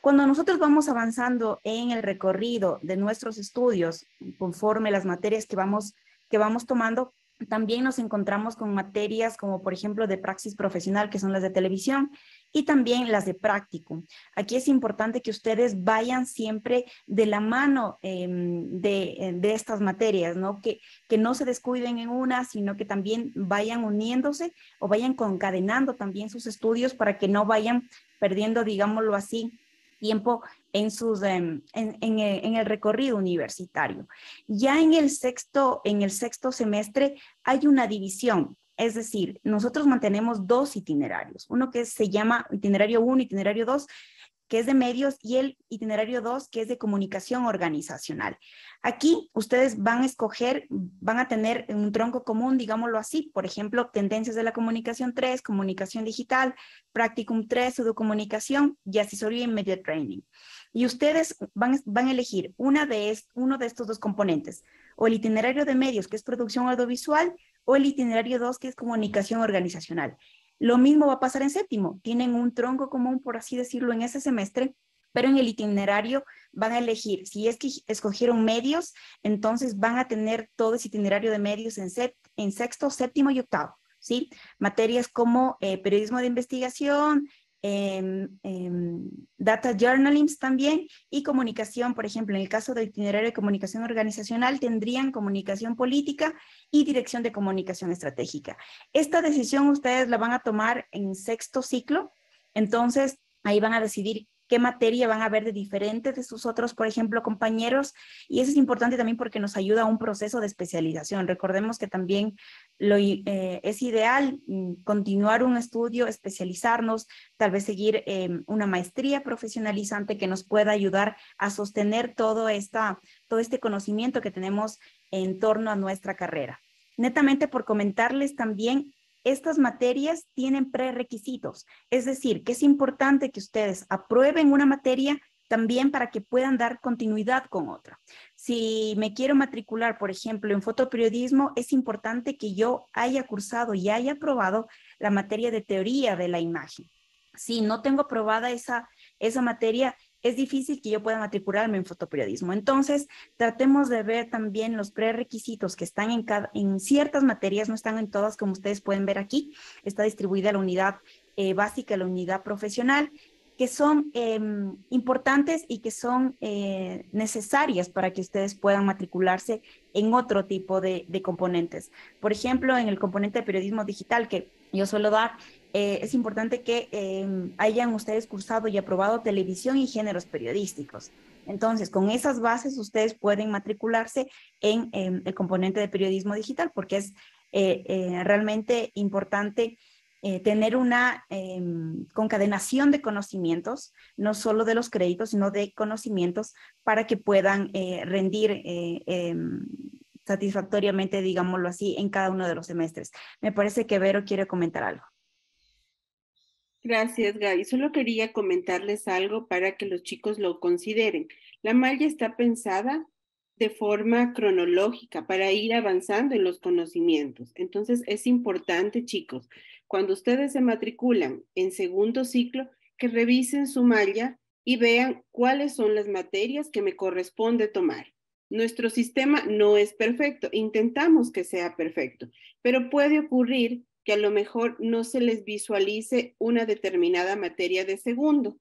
Cuando nosotros vamos avanzando en el recorrido de nuestros estudios, conforme las materias que vamos, que vamos tomando, también nos encontramos con materias como por ejemplo de praxis profesional, que son las de televisión, y también las de práctico. Aquí es importante que ustedes vayan siempre de la mano em, eh, de, estas materias, ¿no? Que, que no se descuiden en una, sino que también vayan uniéndose o vayan concadenando también sus estudios para que no vayan perdiendo, digámoslo así, tiempo en, sus, em, en, en, el recorrido universitario. Ya en el, sexto, en el sexto semestre hay una división, es decir, nosotros mantenemos dos itinerarios, uno que se llama itinerario 1, itinerario 2, que es de medios, y el itinerario 2, que es de comunicación organizacional. Aquí ustedes van a escoger, van a tener un tronco común, digámoslo así, por ejemplo, tendencias de la comunicación 3, comunicación digital, practicum 3, comunicación, y asesoría en media training. Y ustedes van, a elegir una de uno de estos dos componentes, o el itinerario de medios, que es producción audiovisual, o el itinerario 2, que es comunicación organizacional. Lo mismo va a pasar en séptimo. Tienen un tronco común, por así decirlo, en ese semestre, pero en el itinerario van a elegir. Si es que escogieron medios, entonces van a tener todo ese itinerario de medios en, en sexto, séptimo y octavo. ¿sí? Materias como eh, periodismo de investigación, Em, em, data journalism también y comunicación, por ejemplo, en el caso del itinerario de comunicación organizacional tendrían comunicación política y dirección de comunicación estratégica. Esta decisión ustedes la van a tomar en sexto ciclo, entonces ahí van a decidir qué materia van a ver de diferente de sus otros, por ejemplo, compañeros. Y eso es importante también porque nos ayuda a un proceso de especialización. Recordemos que también eh, es ideal mm, continuar un estudio, especializarnos, tal vez seguir em, una maestría profesionalizante que nos pueda ayudar a sostener todo, esta, todo este conocimiento que tenemos en torno a nuestra carrera. Netamente por comentarles también, estas materias tienen prerequisitos, es decir, que es importante que ustedes aprueben una materia también para que puedan dar continuidad con otra. Si me quiero matricular, por ejemplo, en fotoperiodismo, es importante que yo haya cursado y haya aprobado la materia de teoría de la imagen. Si no tengo aprobada esa, esa materia, es difícil que yo pueda matricularme en fotoperiodismo. Entonces, tratemos de ver también los prerequisitos que están en, cada, en ciertas materias, no están en todas, como ustedes pueden ver aquí. Está distribuida la unidad eh, básica, la unidad profesional, que son em, importantes y que son eh, necesarias para que ustedes puedan matricularse en otro tipo de, componentes. Por ejemplo, en el componente de periodismo digital que yo suelo dar, eh, es importante que em, hayan ustedes cursado y aprobado televisión y géneros periodísticos. Entonces, con esas bases ustedes pueden matricularse en em, el componente de periodismo digital porque es eh, realmente importante eh, tener una eh, concadenación de conocimientos, no solo de los créditos, sino de conocimientos para que puedan eh, rendir eh, em, satisfactoriamente, digámoslo así, en cada uno de los semestres. Me parece que Vero quiere comentar algo. Gracias, Gaby. Solo quería comentarles algo para que los chicos lo consideren. La malla está pensada de forma cronológica para ir avanzando en los conocimientos. Entonces, es importante, chicos, cuando ustedes se matriculan en segundo ciclo, que revisen su malla y vean cuáles son las materias que me corresponde tomar. Nuestro sistema no es perfecto, intentamos que sea perfecto, pero puede ocurrir que a lo mejor no se les visualice una determinada materia de segundo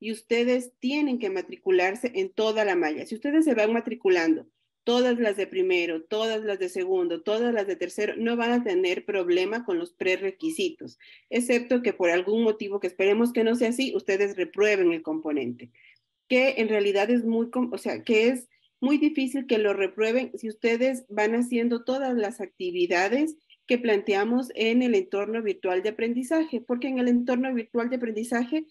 y ustedes tienen que matricularse en toda la malla. Si ustedes se van matriculando todas las de primero, todas las de segundo, todas las de tercero, no van a tener problema con los prerequisitos, excepto que por algún motivo que esperemos que no sea así, ustedes reprueben el componente, que en realidad es muy, o sea, que es muy difícil que lo reprueben si ustedes van haciendo todas las actividades que planteamos en el entorno virtual de aprendizaje, porque en el entorno virtual de aprendizaje,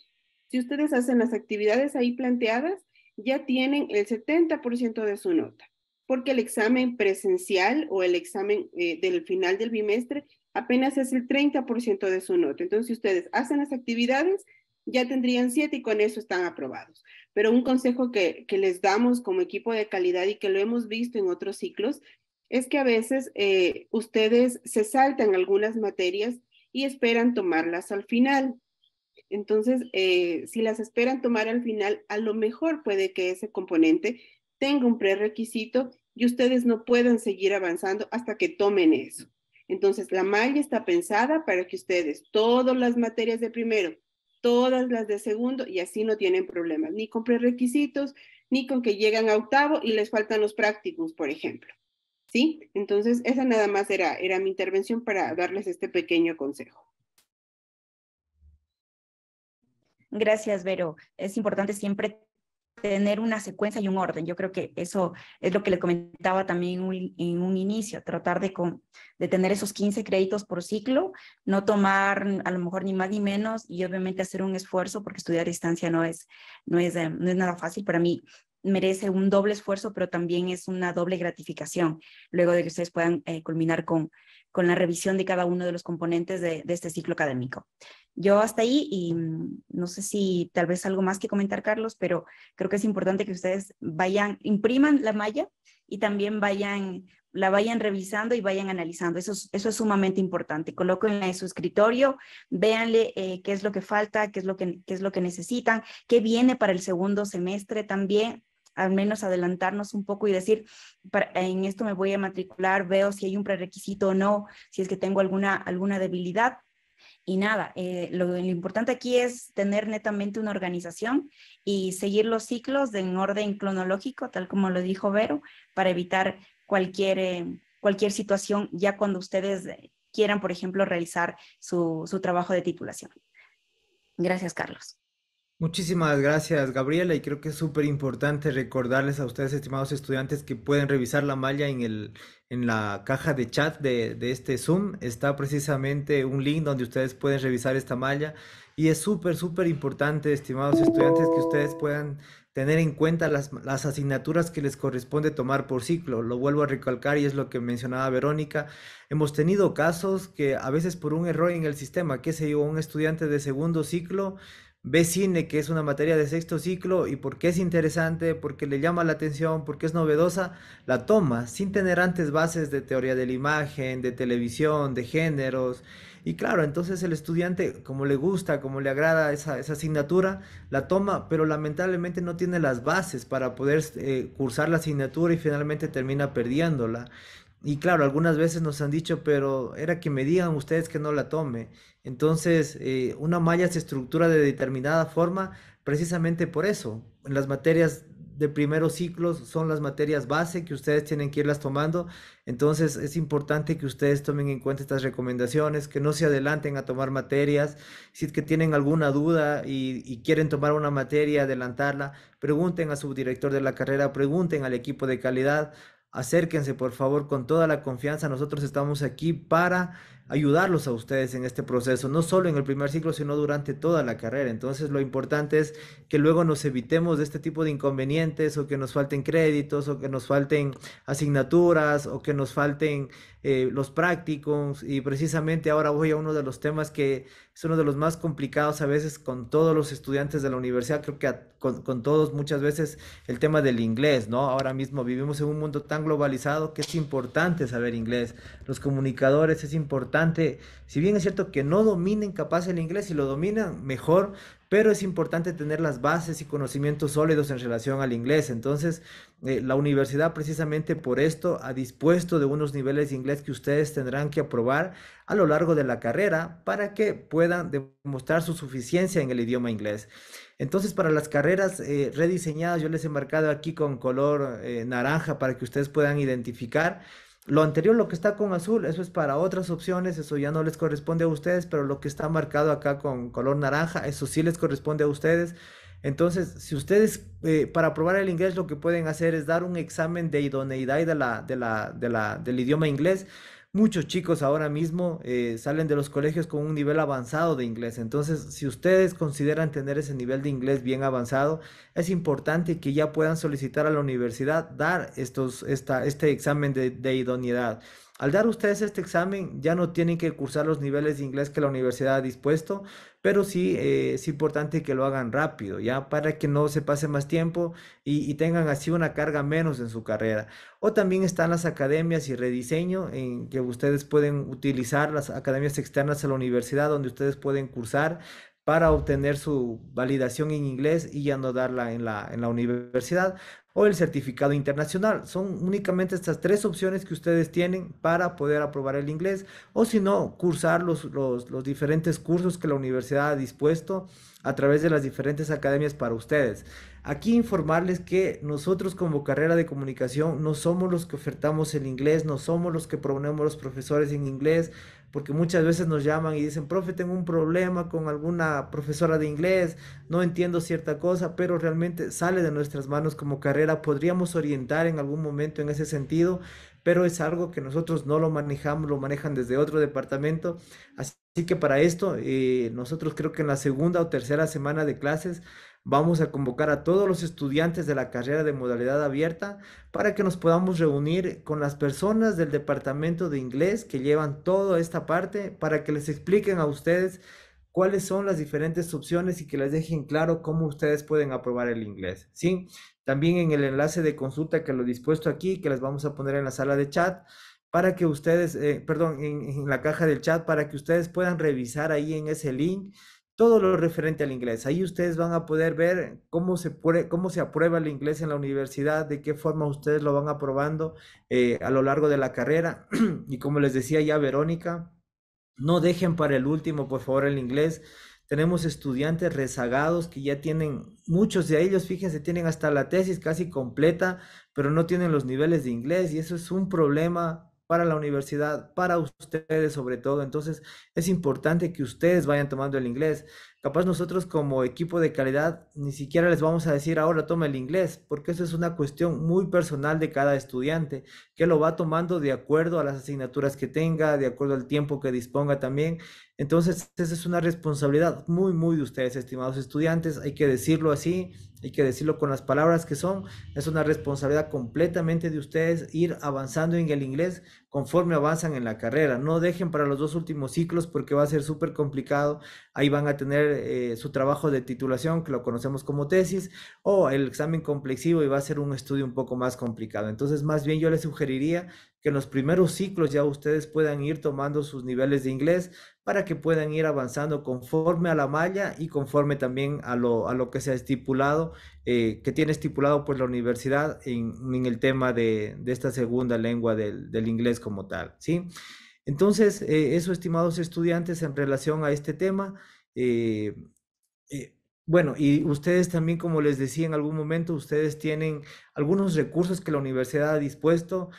si ustedes hacen las actividades ahí planteadas, ya tienen el 70% de su nota porque el examen presencial o el examen eh, del final del bimestre apenas es el 30% de su nota. Entonces, si ustedes hacen las actividades, ya tendrían siete y con eso están aprobados. Pero un consejo que, que, les damos como equipo de calidad y que lo hemos visto en otros ciclos es que a veces eh, ustedes se saltan algunas materias y esperan tomarlas al final. Entonces, eh, si las esperan tomar al final, a lo mejor puede que ese componente tenga un prerequisito y ustedes no puedan seguir avanzando hasta que tomen eso. Entonces, la malla está pensada para que ustedes todas las materias de primero, todas las de segundo, y así no tienen problemas, ni con prerequisitos, ni con que lleguen a octavo y les faltan los prácticos, por ejemplo. ¿Sí? Entonces, esa nada más era, era mi intervención para darles este pequeño consejo. Gracias, Vero. Es importante siempre tener una secuencia y un orden. Yo creo que eso es lo que le comentaba también en un inicio, tratar de, con, de tener esos 15 créditos por ciclo, no tomar a lo mejor ni más ni menos y obviamente hacer un esfuerzo porque estudiar a distancia no es, no es, eh, no es nada fácil. Para mí merece un doble esfuerzo, pero también es una doble gratificación luego de que ustedes puedan eh, culminar con, con la revisión de cada uno de los componentes de, este ciclo académico. Yo hasta ahí y mm, no sé si tal vez algo más que comentar, Carlos, pero creo que es importante que ustedes vayan, impriman la malla y también vayan, la vayan revisando y vayan analizando. Eso es, eso es sumamente importante. Colóquenla en su escritorio, véanle eh, qué es lo que falta, qué es lo que, qué es lo que necesitan, qué viene para el segundo semestre también al menos adelantarnos un poco y decir, en esto me voy a matricular, veo si hay un prerequisito o no, si es que tengo alguna, alguna debilidad. Y nada, eh, lo, importante aquí es tener netamente una organización y seguir los ciclos en orden cronológico, tal como lo dijo Vero, para evitar cualquier, eh, cualquier situación ya cuando ustedes eh, quieran, por ejemplo, realizar su trabajo de titulación. Gracias, Carlos. Muchísimas gracias, Gabriela, y creo que es súper importante recordarles a ustedes, estimados estudiantes, que pueden revisar la malla en, el, en la caja de chat de, este Zoom. Está precisamente un link donde ustedes pueden revisar esta malla. Y es súper, súper importante, estimados estudiantes, que ustedes puedan tener en cuenta las, las, asignaturas que les corresponde tomar por ciclo. Lo vuelvo a recalcar y es lo que mencionaba Verónica. Hemos tenido casos que a veces por un error en el sistema, qué se yo, un estudiante de segundo ciclo ve cine, que es una materia de sexto ciclo, y porque es interesante, porque le llama la atención, porque es novedosa, la toma, sin tener antes bases de teoría de la imagen, de televisión, de géneros. Y claro, entonces el estudiante, como le gusta, como le agrada esa, esa asignatura, la toma, pero lamentablemente no tiene las bases para poder eh, cursar la asignatura y finalmente termina perdiéndola. Y claro, algunas veces nos han dicho, pero era que me digan ustedes que no la tome. Entonces, eh, una malla se estructura de determinada forma precisamente por eso. En las materias de primeros ciclos son las materias base que ustedes tienen que irlas tomando. Entonces, es importante que ustedes tomen en cuenta estas recomendaciones, que no se adelanten a tomar materias. Si es que tienen alguna duda y, quieren tomar una materia, adelantarla, pregunten a su director de la carrera, pregunten al equipo de calidad Acérquense, por favor, con toda la confianza. Nosotros estamos aquí para ayudarlos a ustedes en este proceso, no solo en el primer ciclo, sino durante toda la carrera. Entonces lo importante es que luego nos evitemos de este tipo de inconvenientes o que nos falten créditos o que nos falten asignaturas o que nos falten eh, los prácticos. Y precisamente ahora voy a uno de los temas que es uno de los más complicados a veces con todos los estudiantes de la universidad, creo que con todos muchas veces el tema del inglés, ¿no? Ahora mismo vivimos en un mundo tan globalizado que es importante saber inglés. Los comunicadores es importante si bien es cierto que no dominen capaz el inglés, si lo dominan, mejor, pero es importante tener las bases y conocimientos sólidos en relación al inglés. Entonces, eh, la universidad precisamente por esto ha dispuesto de unos niveles de inglés que ustedes tendrán que aprobar a lo largo de la carrera para que puedan demostrar su suficiencia en el idioma inglés. Entonces, para las carreras eh, rediseñadas, yo les he marcado aquí con color eh, naranja para que ustedes puedan identificar lo anterior, lo que está con azul, eso es para otras opciones, eso ya no les corresponde a ustedes, pero lo que está marcado acá con color naranja, eso sí les corresponde a ustedes. Entonces, si ustedes eh, para probar el inglés lo que pueden hacer es dar un examen de idoneidad y de de la, del idioma inglés Muchos chicos ahora mismo eh, salen de los colegios con un nivel avanzado de inglés. Entonces, si ustedes consideran tener ese nivel de inglés bien avanzado, es importante que ya puedan solicitar a la universidad dar estos, este examen de, de idoneidad. Al dar ustedes este examen, ya no tienen que cursar los niveles de inglés que la universidad ha dispuesto, pero sí eh, es importante que lo hagan rápido, ya para que no se pase más tiempo y, tengan así una carga menos en su carrera. O también están las academias y rediseño, en que ustedes pueden utilizar las academias externas a la universidad, donde ustedes pueden cursar para obtener su validación en inglés y ya no darla en la, en la universidad o el certificado internacional. Son únicamente estas tres opciones que ustedes tienen para poder aprobar el inglés o si no, cursar los, los, diferentes cursos que la universidad ha dispuesto a través de las diferentes academias para ustedes. Aquí informarles que nosotros como carrera de comunicación no somos los que ofertamos el inglés, no somos los que proponemos los profesores en inglés, porque muchas veces nos llaman y dicen, profe, tengo un problema con alguna profesora de inglés, no entiendo cierta cosa, pero realmente sale de nuestras manos como carrera, podríamos orientar en algún momento en ese sentido, pero es algo que nosotros no lo manejamos, lo manejan desde otro departamento. Así que para esto, eh, nosotros creo que en la segunda o tercera semana de clases Vamos a convocar a todos los estudiantes de la carrera de modalidad abierta para que nos podamos reunir con las personas del departamento de inglés que llevan toda esta parte para que les expliquen a ustedes cuáles son las diferentes opciones y que les dejen claro cómo ustedes pueden aprobar el inglés. ¿sí? También en el enlace de consulta que lo he dispuesto aquí, que les vamos a poner en la sala de chat, para que ustedes, eh, perdón, en la caja del chat, para que ustedes puedan revisar ahí en ese link todo lo referente al inglés. Ahí ustedes van a poder ver cómo se, cómo se aprueba el inglés en la universidad, de qué forma ustedes lo van aprobando eh, a lo largo de la carrera. y como les decía ya Verónica, no dejen para el último, por favor, el inglés. Tenemos estudiantes rezagados que ya tienen, muchos de ellos, fíjense, tienen hasta la tesis casi completa, pero no tienen los niveles de inglés y eso es un problema para la universidad, para ustedes sobre todo. Entonces es importante que ustedes vayan tomando el inglés. Capaz nosotros como equipo de calidad ni siquiera les vamos a decir ahora toma el inglés, porque eso es una cuestión muy personal de cada estudiante, que lo va tomando de acuerdo a las asignaturas que tenga, de acuerdo al tiempo que disponga también. Entonces, esa es una responsabilidad muy, muy de ustedes, estimados estudiantes. Hay que decirlo así, hay que decirlo con las palabras que son. Es una responsabilidad completamente de ustedes ir avanzando en el inglés conforme avanzan en la carrera. No dejen para los dos últimos ciclos porque va a ser súper complicado. Ahí van a tener eh, su trabajo de titulación, que lo conocemos como tesis, o el examen complexivo y va a ser un estudio un poco más complicado. Entonces, más bien yo les sugeriría que en los primeros ciclos ya ustedes puedan ir tomando sus niveles de inglés para que puedan ir avanzando conforme a la malla y conforme también a lo, que se ha estipulado, eh, que tiene estipulado por pues, la universidad en, el tema de, esta segunda lengua del, inglés como tal, ¿sí? Entonces, eh, eso, estimados estudiantes, en relación a este tema, eh, bueno, y ustedes también, como les decía en algún momento, ustedes tienen algunos recursos que la universidad ha dispuesto,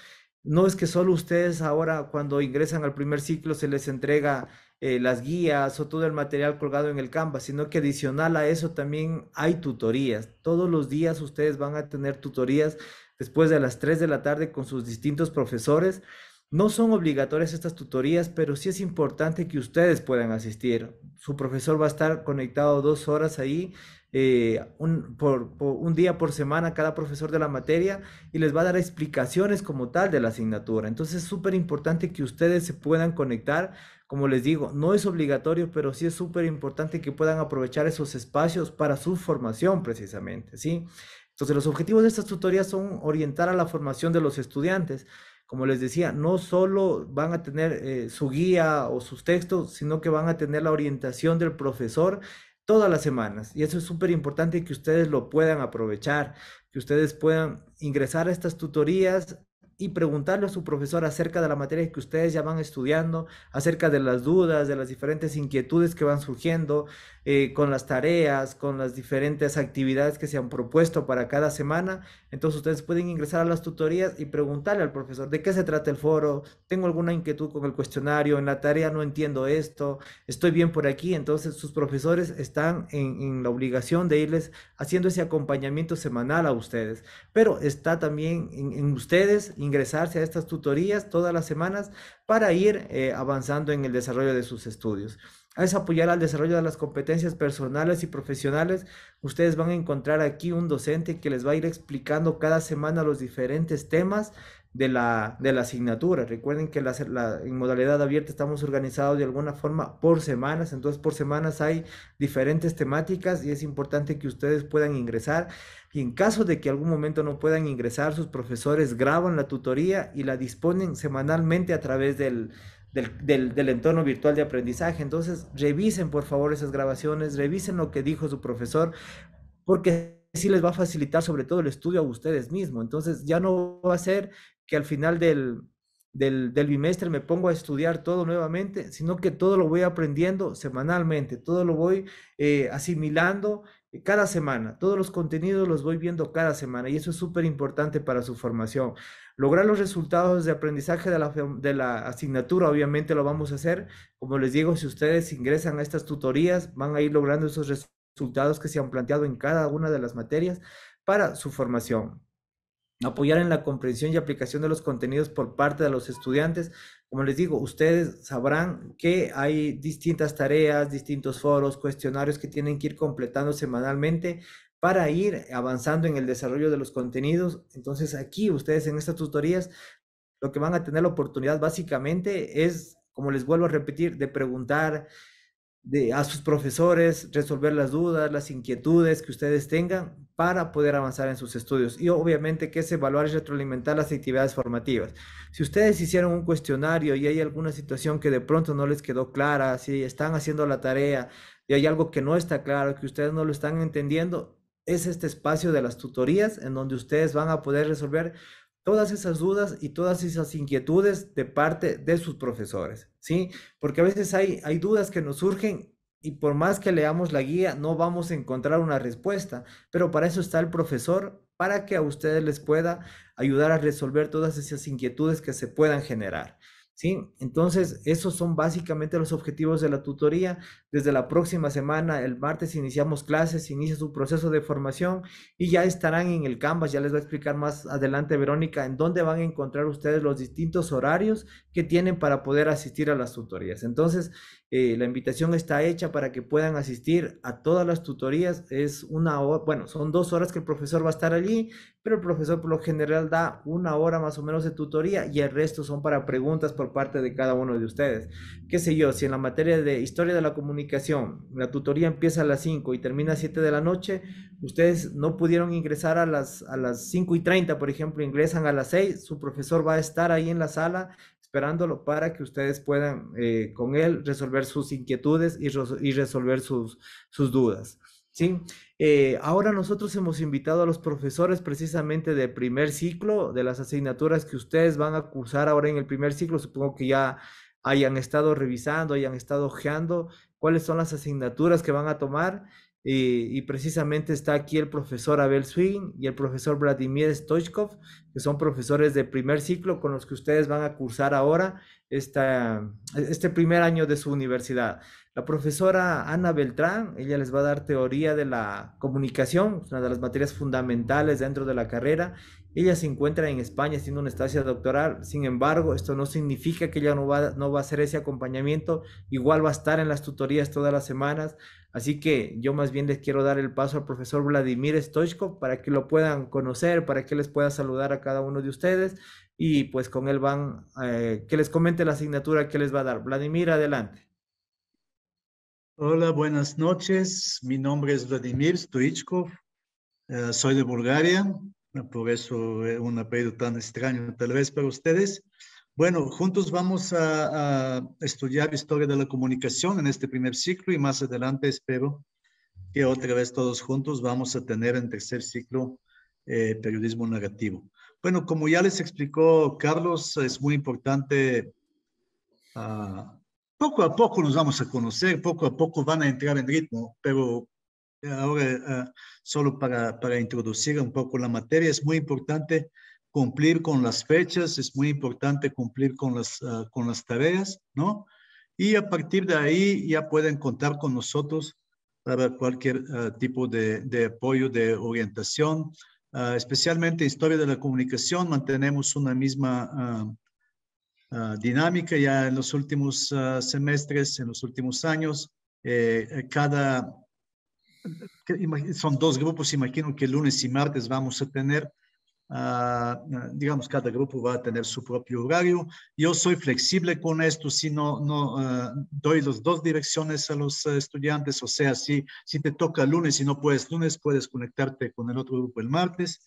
no es que solo ustedes ahora cuando ingresan al primer ciclo se les entrega eh, las guías o todo el material colgado en el Canvas, sino que adicional a eso también hay tutorías. Todos los días ustedes van a tener tutorías después de las 3 de la tarde con sus distintos profesores. No son obligatorias estas tutorías, pero sí es importante que ustedes puedan asistir. Su profesor va a estar conectado dos horas ahí eh, un, por, un día por semana cada profesor de la materia y les va a dar explicaciones como tal de la asignatura. Entonces es súper importante que ustedes se puedan conectar. Como les digo, no es obligatorio, pero sí es súper importante que puedan aprovechar esos espacios para su formación precisamente, ¿sí? Entonces los objetivos de estas tutorías son orientar a la formación de los estudiantes como les decía, no solo van a tener eh, su guía o sus textos, sino que van a tener la orientación del profesor todas las semanas. Y eso es súper importante que ustedes lo puedan aprovechar, que ustedes puedan ingresar a estas tutorías, y preguntarle a su profesor acerca de la materia que ustedes ya van estudiando, acerca de las dudas, de las diferentes inquietudes que van surgiendo, eh, con las tareas, con las diferentes actividades que se han propuesto para cada semana. Entonces ustedes pueden ingresar a las tutorías y preguntarle al profesor de qué se trata el foro, tengo alguna inquietud con el cuestionario, en la tarea no entiendo esto, estoy bien por aquí. Entonces sus profesores están en, la obligación de irles haciendo ese acompañamiento semanal a ustedes, pero está también en, en ustedes ingresarse a estas tutorías todas las semanas para ir eh, avanzando en el desarrollo de sus estudios es apoyar al desarrollo de las competencias personales y profesionales. Ustedes van a encontrar aquí un docente que les va a ir explicando cada semana los diferentes temas de la, asignatura. Recuerden que la, en modalidad abierta estamos organizados de alguna forma por semanas, entonces por semanas hay diferentes temáticas y es importante que ustedes puedan ingresar. Y en caso de que algún momento no puedan ingresar, sus profesores graban la tutoría y la disponen semanalmente a través del, del, del, entorno virtual de aprendizaje. Entonces, revisen por favor esas grabaciones, revisen lo que dijo su profesor, porque sí les va a facilitar sobre todo el estudio a ustedes mismos. Entonces, ya no va a ser que al final del, del, bimestre me pongo a estudiar todo nuevamente, sino que todo lo voy aprendiendo semanalmente, todo lo voy eh, asimilando eh, cada semana, todos los contenidos los voy viendo cada semana y eso es súper importante para su formación. Lograr los resultados de aprendizaje de la, de la asignatura, obviamente lo vamos a hacer. Como les digo, si ustedes ingresan a estas tutorías, van a ir logrando esos resultados que se han planteado en cada una de las materias para su formación apoyar en la comprensión y aplicación de los contenidos por parte de los estudiantes. Como les digo, ustedes sabrán que hay distintas tareas, distintos foros, cuestionarios que tienen que ir completando semanalmente para ir avanzando en el desarrollo de los contenidos. Entonces aquí ustedes en estas tutorías lo que van a tener la oportunidad básicamente es, como les vuelvo a repetir, de preguntar a sus profesores, resolver las dudas, las inquietudes que ustedes tengan para poder avanzar en sus estudios. Y obviamente que es evaluar y retroalimentar las actividades formativas. Si ustedes hicieron un cuestionario y hay alguna situación que de pronto no les quedó clara, si están haciendo la tarea y hay algo que no está claro, que ustedes no lo están entendiendo, es este espacio de las tutorías en donde ustedes van a poder resolver todas esas dudas y todas esas inquietudes de parte de sus profesores, ¿sí? Porque a veces hay, hay dudas que nos surgen y por más que leamos la guía, no vamos a encontrar una respuesta. Pero para eso está el profesor, para que a ustedes les pueda ayudar a resolver todas esas inquietudes que se puedan generar. ¿sí? Entonces, esos son básicamente los objetivos de la tutoría. Desde la próxima semana, el martes, iniciamos clases, inicia su proceso de formación y ya estarán en el Canvas, ya les va a explicar más adelante Verónica, en dónde van a encontrar ustedes los distintos horarios que tienen para poder asistir a las tutorías. Entonces, eh, la invitación está hecha para que puedan asistir a todas las tutorías. Es una hora, bueno, son dos horas que el profesor va a estar allí, pero el profesor por lo general da una hora más o menos de tutoría y el resto son para preguntas, por parte de cada uno de ustedes. Qué sé yo, si en la materia de historia de la comunicación la tutoría empieza a las 5 y termina a 7 de la noche, ustedes no pudieron ingresar a las, a las 5 y 30, por ejemplo, ingresan a las 6, su profesor va a estar ahí en la sala esperándolo para que ustedes puedan eh, con él resolver sus inquietudes y, y resolver sus, sus dudas. ¿sí? Eh, ahora nosotros hemos invitado a los profesores precisamente de primer ciclo, de las asignaturas que ustedes van a cursar ahora en el primer ciclo, supongo que ya hayan estado revisando, hayan estado ojeando cuáles son las asignaturas que van a tomar. Eh, y, precisamente está aquí el profesor Abel Swing y el profesor Vladimir Stoichkov, que son profesores de primer ciclo con los que ustedes van a cursar ahora este primer año de su universidad. La profesora Ana Beltrán, ella les va a dar teoría de la comunicación, una de las materias fundamentales dentro de la carrera. Ella se encuentra en España haciendo una estancia doctoral, sin embargo, esto no significa que ella no va, no va a hacer ese acompañamiento, igual va a estar en las tutorías todas las semanas, así que yo más bien les quiero dar el paso al profesor Vladimir Stoichkov para que lo puedan conocer, para que les pueda saludar a cada uno de ustedes y pues con él van, eh, que les comente la asignatura que les va a dar. Vladimir, adelante. Hola, buenas noches. Mi nombre es Vladimir Stoichkov. Eh, soy de Bulgaria, por eso eh, un apellido tan extraño tal vez para ustedes. Bueno, juntos vamos a, a, estudiar historia de la comunicación en este primer ciclo y más adelante espero que otra vez todos juntos vamos a tener en tercer ciclo eh, periodismo narrativo. Bueno, como ya les explicó Carlos, es muy importante ah, poco a poco nos vamos a conocer, poco a poco van a entrar en ritmo, pero eh, ahora eh, solo para, introducir un poco la materia, es muy importante cumplir con las fechas, es muy importante cumplir con las, eh, con las tareas, ¿no? Y a partir de ahí ya pueden contar con nosotros para cualquier tipo de, de, apoyo, de orientación, ah, especialmente historia de la comunicación, mantenemos una misma ah, Ah, dinámica ya en los últimos ah, semestres, en los últimos años. Eh, eh, cada, son dos grupos, imagino que lunes y martes vamos a tener, ah, digamos, cada grupo va a tener su propio horario. Yo soy flexible con esto, si no, no doy las dos direcciones a los estudiantes, o sea, si, si te toca lunes y no puedes lunes, puedes conectarte con el otro grupo el martes.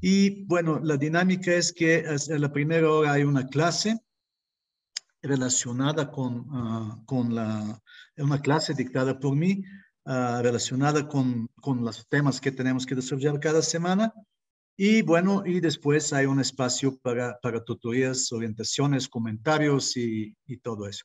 Y bueno, la dinámica es que a la primera hora hay una clase relacionada con, ah, con la, una clase dictada por mí, ah, relacionada con, con, los temas que tenemos que desarrollar cada semana. Y bueno, y después hay un espacio para, para tutorías, orientaciones, comentarios y, todo eso.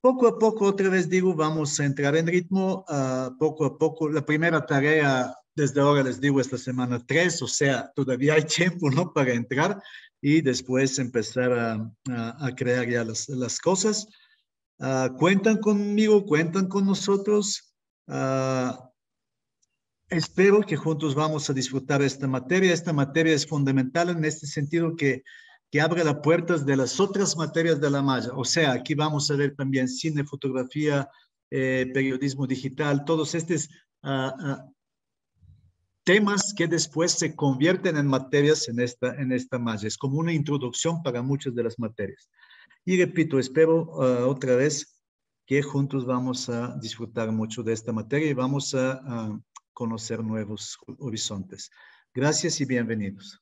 Poco a poco, otra vez digo, vamos a entrar en ritmo. Ah, poco a poco, la primera tarea, desde ahora les digo, es la semana 3, o sea, todavía hay tiempo, ¿no? Para entrar y después empezar a, crear ya las, cosas. Ah, cuentan conmigo, cuentan con nosotros. Ah, espero que juntos vamos a disfrutar esta materia. Esta materia es fundamental en este sentido que, que abre las puertas de las otras materias de la malla. O sea, aquí vamos a ver también cine, fotografía, eh, periodismo digital, todos estos ah, temas que después se convierten en materias en esta, en esta malla. Es como una introducción para muchas de las materias. Y repito, espero ah, otra vez que juntos vamos a disfrutar mucho de esta materia y vamos a, a conocer nuevos horizontes. Gracias y bienvenidos.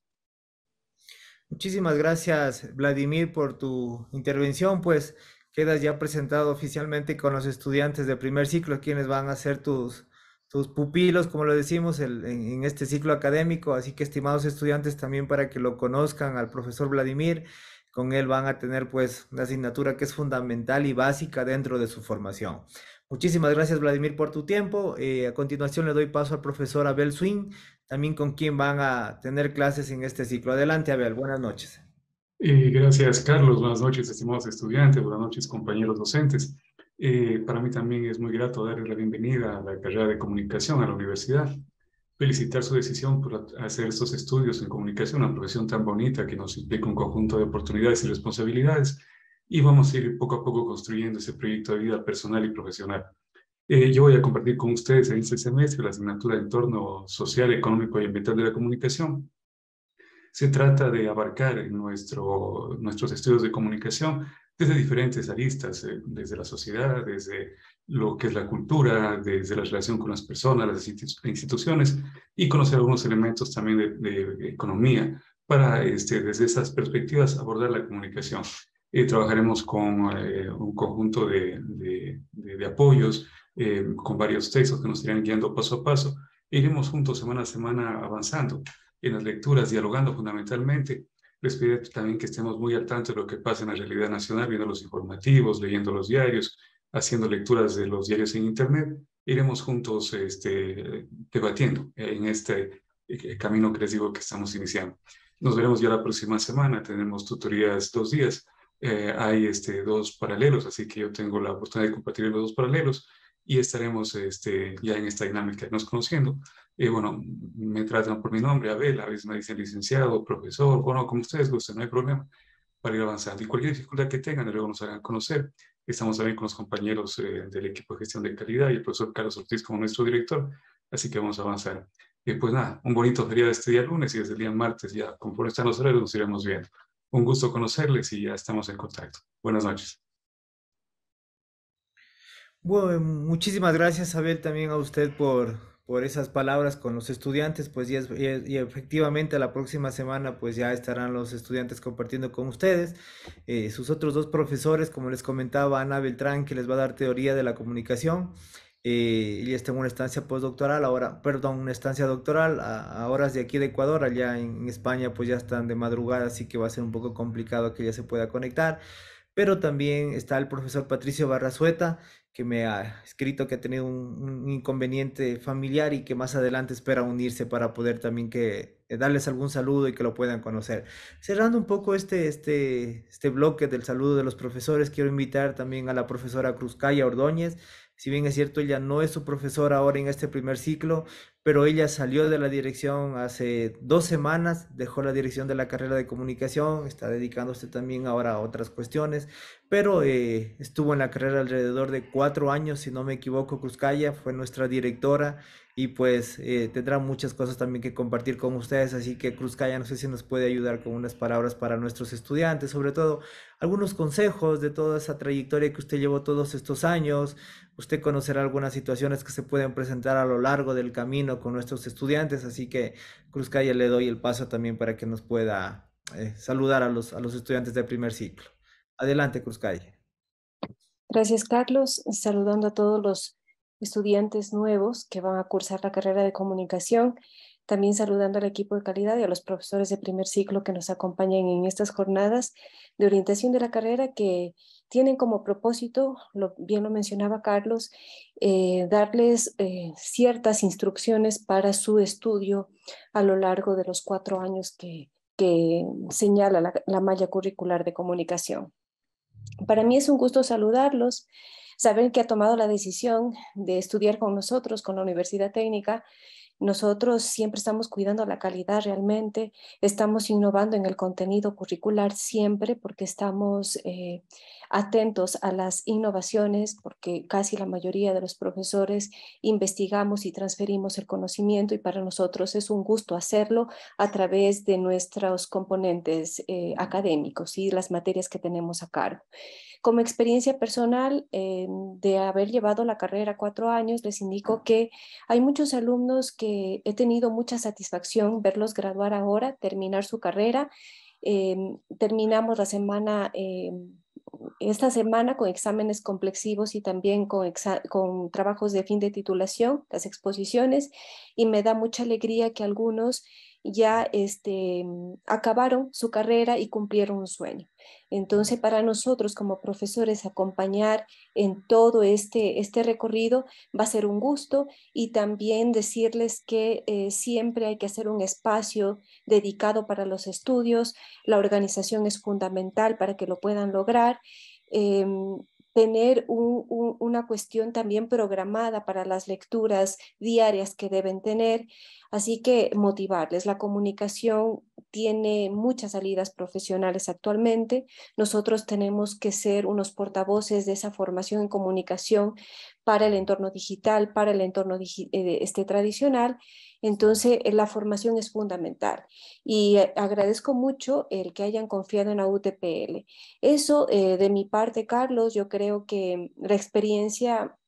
Muchísimas gracias, Vladimir, por tu intervención. Pues quedas ya presentado oficialmente con los estudiantes de primer ciclo, quienes van a ser tus sus pupilos, como lo decimos en, este ciclo académico. Así que, estimados estudiantes, también para que lo conozcan al profesor Vladimir, con él van a tener pues una asignatura que es fundamental y básica dentro de su formación. Muchísimas gracias, Vladimir, por tu tiempo. Eh, a continuación le doy paso al profesor Abel Swin, también con quien van a tener clases en este ciclo. Adelante, Abel. Buenas noches. Eh, gracias, Carlos. Buenas noches, estimados estudiantes. Buenas noches, compañeros docentes. Eh, para mí también es muy grato darle la bienvenida a la carrera de comunicación a la universidad. Felicitar su decisión por hacer estos estudios en comunicación, una profesión tan bonita que nos implica un conjunto de oportunidades y responsabilidades. Y vamos a ir poco a poco construyendo ese proyecto de vida personal y profesional. Eh, yo voy a compartir con ustedes en este semestre la asignatura de Entorno Social, Económico y Ambiental de la Comunicación. Se trata de abarcar en nuestro, nuestros estudios de comunicación desde diferentes aristas, eh, desde la sociedad, desde lo que es la cultura, desde la relación con las personas, las instituciones, y conocer algunos elementos también de, economía para, este, desde esas perspectivas, abordar la comunicación. Y eh, trabajaremos con eh, un conjunto de, de apoyos, con varios textos que nos irán guiando paso a paso. iremos juntos semana a semana avanzando en las lecturas, dialogando fundamentalmente les pido también que estemos muy al tanto de lo que pasa en la realidad nacional, viendo los informativos, leyendo los diarios, haciendo lecturas de los diarios en Internet. Iremos juntos este, debatiendo en este eh, camino que les digo que estamos iniciando. Nos veremos ya la próxima semana. Tenemos tutorías dos días. Eh, hay este, dos paralelos, así que yo tengo la oportunidad de compartir los dos paralelos y estaremos este, ya en esta dinámica, nos conociendo y bueno, me tratan por mi nombre, Abel, a veces me dicen licenciado, profesor, bueno, como ustedes gusten, no hay problema para ir avanzando. Y cualquier dificultad que tengan, luego nos hagan conocer. Estamos también con los compañeros eh, del equipo de gestión de calidad y el profesor Carlos Ortiz como nuestro director, así que vamos a avanzar. Y pues nada, un bonito feriado este día lunes y desde el día martes ya, conforme están los horarios, nos iremos viendo. Un gusto conocerles y ya estamos en contacto. Buenas noches. Bueno, muchísimas gracias, Abel, también a usted por, por esas palabras con los estudiantes, pues ya y, efectivamente la próxima semana pues ya estarán los estudiantes compartiendo con ustedes. Eh, sus otros dos profesores, como les comentaba, Ana Beltrán, que les va a dar teoría de la comunicación, eh, y está en una estancia postdoctoral, ahora, perdón, una estancia doctoral a, horas de aquí de Ecuador, allá en, en España pues ya están de madrugada, así que va a ser un poco complicado que ya se pueda conectar pero también está el profesor Patricio Barrazueta, que me ha escrito que ha tenido un, inconveniente familiar y que más adelante espera unirse para poder también que eh, darles algún saludo y que lo puedan conocer. Cerrando un poco este, este, este bloque del saludo de los profesores, quiero invitar también a la profesora Cruzcaya Ordóñez, si bien es cierto, ella no es su profesora ahora en este primer ciclo, pero ella salió de la dirección hace dos semanas, dejó la dirección de la carrera de comunicación, está dedicándose también ahora a otras cuestiones, pero eh, estuvo en la carrera alrededor de cuatro años, si no me equivoco, Cruzcaya fue nuestra directora y pues eh, tendrá muchas cosas también que compartir con ustedes, así que Cruzcaya no sé si nos puede ayudar con unas palabras para nuestros estudiantes, sobre todo algunos consejos de toda esa trayectoria que usted llevó todos estos años, Usted conocerá algunas situaciones que se pueden presentar a lo largo del camino con nuestros estudiantes, así que Cruz le doy el paso también para que nos pueda eh, saludar a los, a los estudiantes del primer ciclo. Adelante, Cruz Calle. Gracias, Carlos. Saludando a todos los estudiantes nuevos que van a cursar la carrera de comunicación. También saludando al equipo de calidad y a los profesores de primer ciclo que nos acompañan en estas jornadas de orientación de la carrera que tienen como propósito, lo, bien lo mencionaba Carlos, eh, darles eh, ciertas instrucciones para su estudio a lo largo de los cuatro años que, señala la, la malla curricular de comunicación. Para mí es un gusto saludarlos, saben que ha tomado la decisión de estudiar con nosotros, con la Universidad Técnica, nosotros siempre estamos cuidando la calidad realmente, estamos innovando en el contenido curricular siempre porque estamos eh, atentos a las innovaciones, porque casi la mayoría de los profesores investigamos y transferimos el conocimiento y para nosotros es un gusto hacerlo a través de nuestros componentes eh, académicos y las materias que tenemos a cargo. Como experiencia personal eh, de haber llevado la carrera cuatro años, les indico que hay muchos alumnos que he tenido mucha satisfacción verlos graduar ahora, terminar su carrera. Em, terminamos la semana em, esta semana con exámenes complexivos y también con, con trabajos de fin de titulación, las exposiciones, y me da mucha alegría que algunos ya este, acabaron su carrera y cumplieron un sueño. Entonces, para nosotros como profesores, acompañar en todo este, este recorrido va a ser un gusto y también decirles que eh, siempre hay que hacer un espacio dedicado para los estudios. La organización es fundamental para que lo puedan lograr. Em, tener una cuestión también programada para las lecturas diarias que deben tener. Así que motivarles. La comunicación tiene muchas salidas profesionales actualmente. Nosotros tenemos que ser unos portavoces de esa formación en comunicación para el entorno digital, para el entorno eh, este, tradicional. Entonces, eh, la formación es fundamental y eh, agradezco mucho el que hayan confiado en la UTPL. Eso, de mi parte, Carlos, yo creo que la experiencia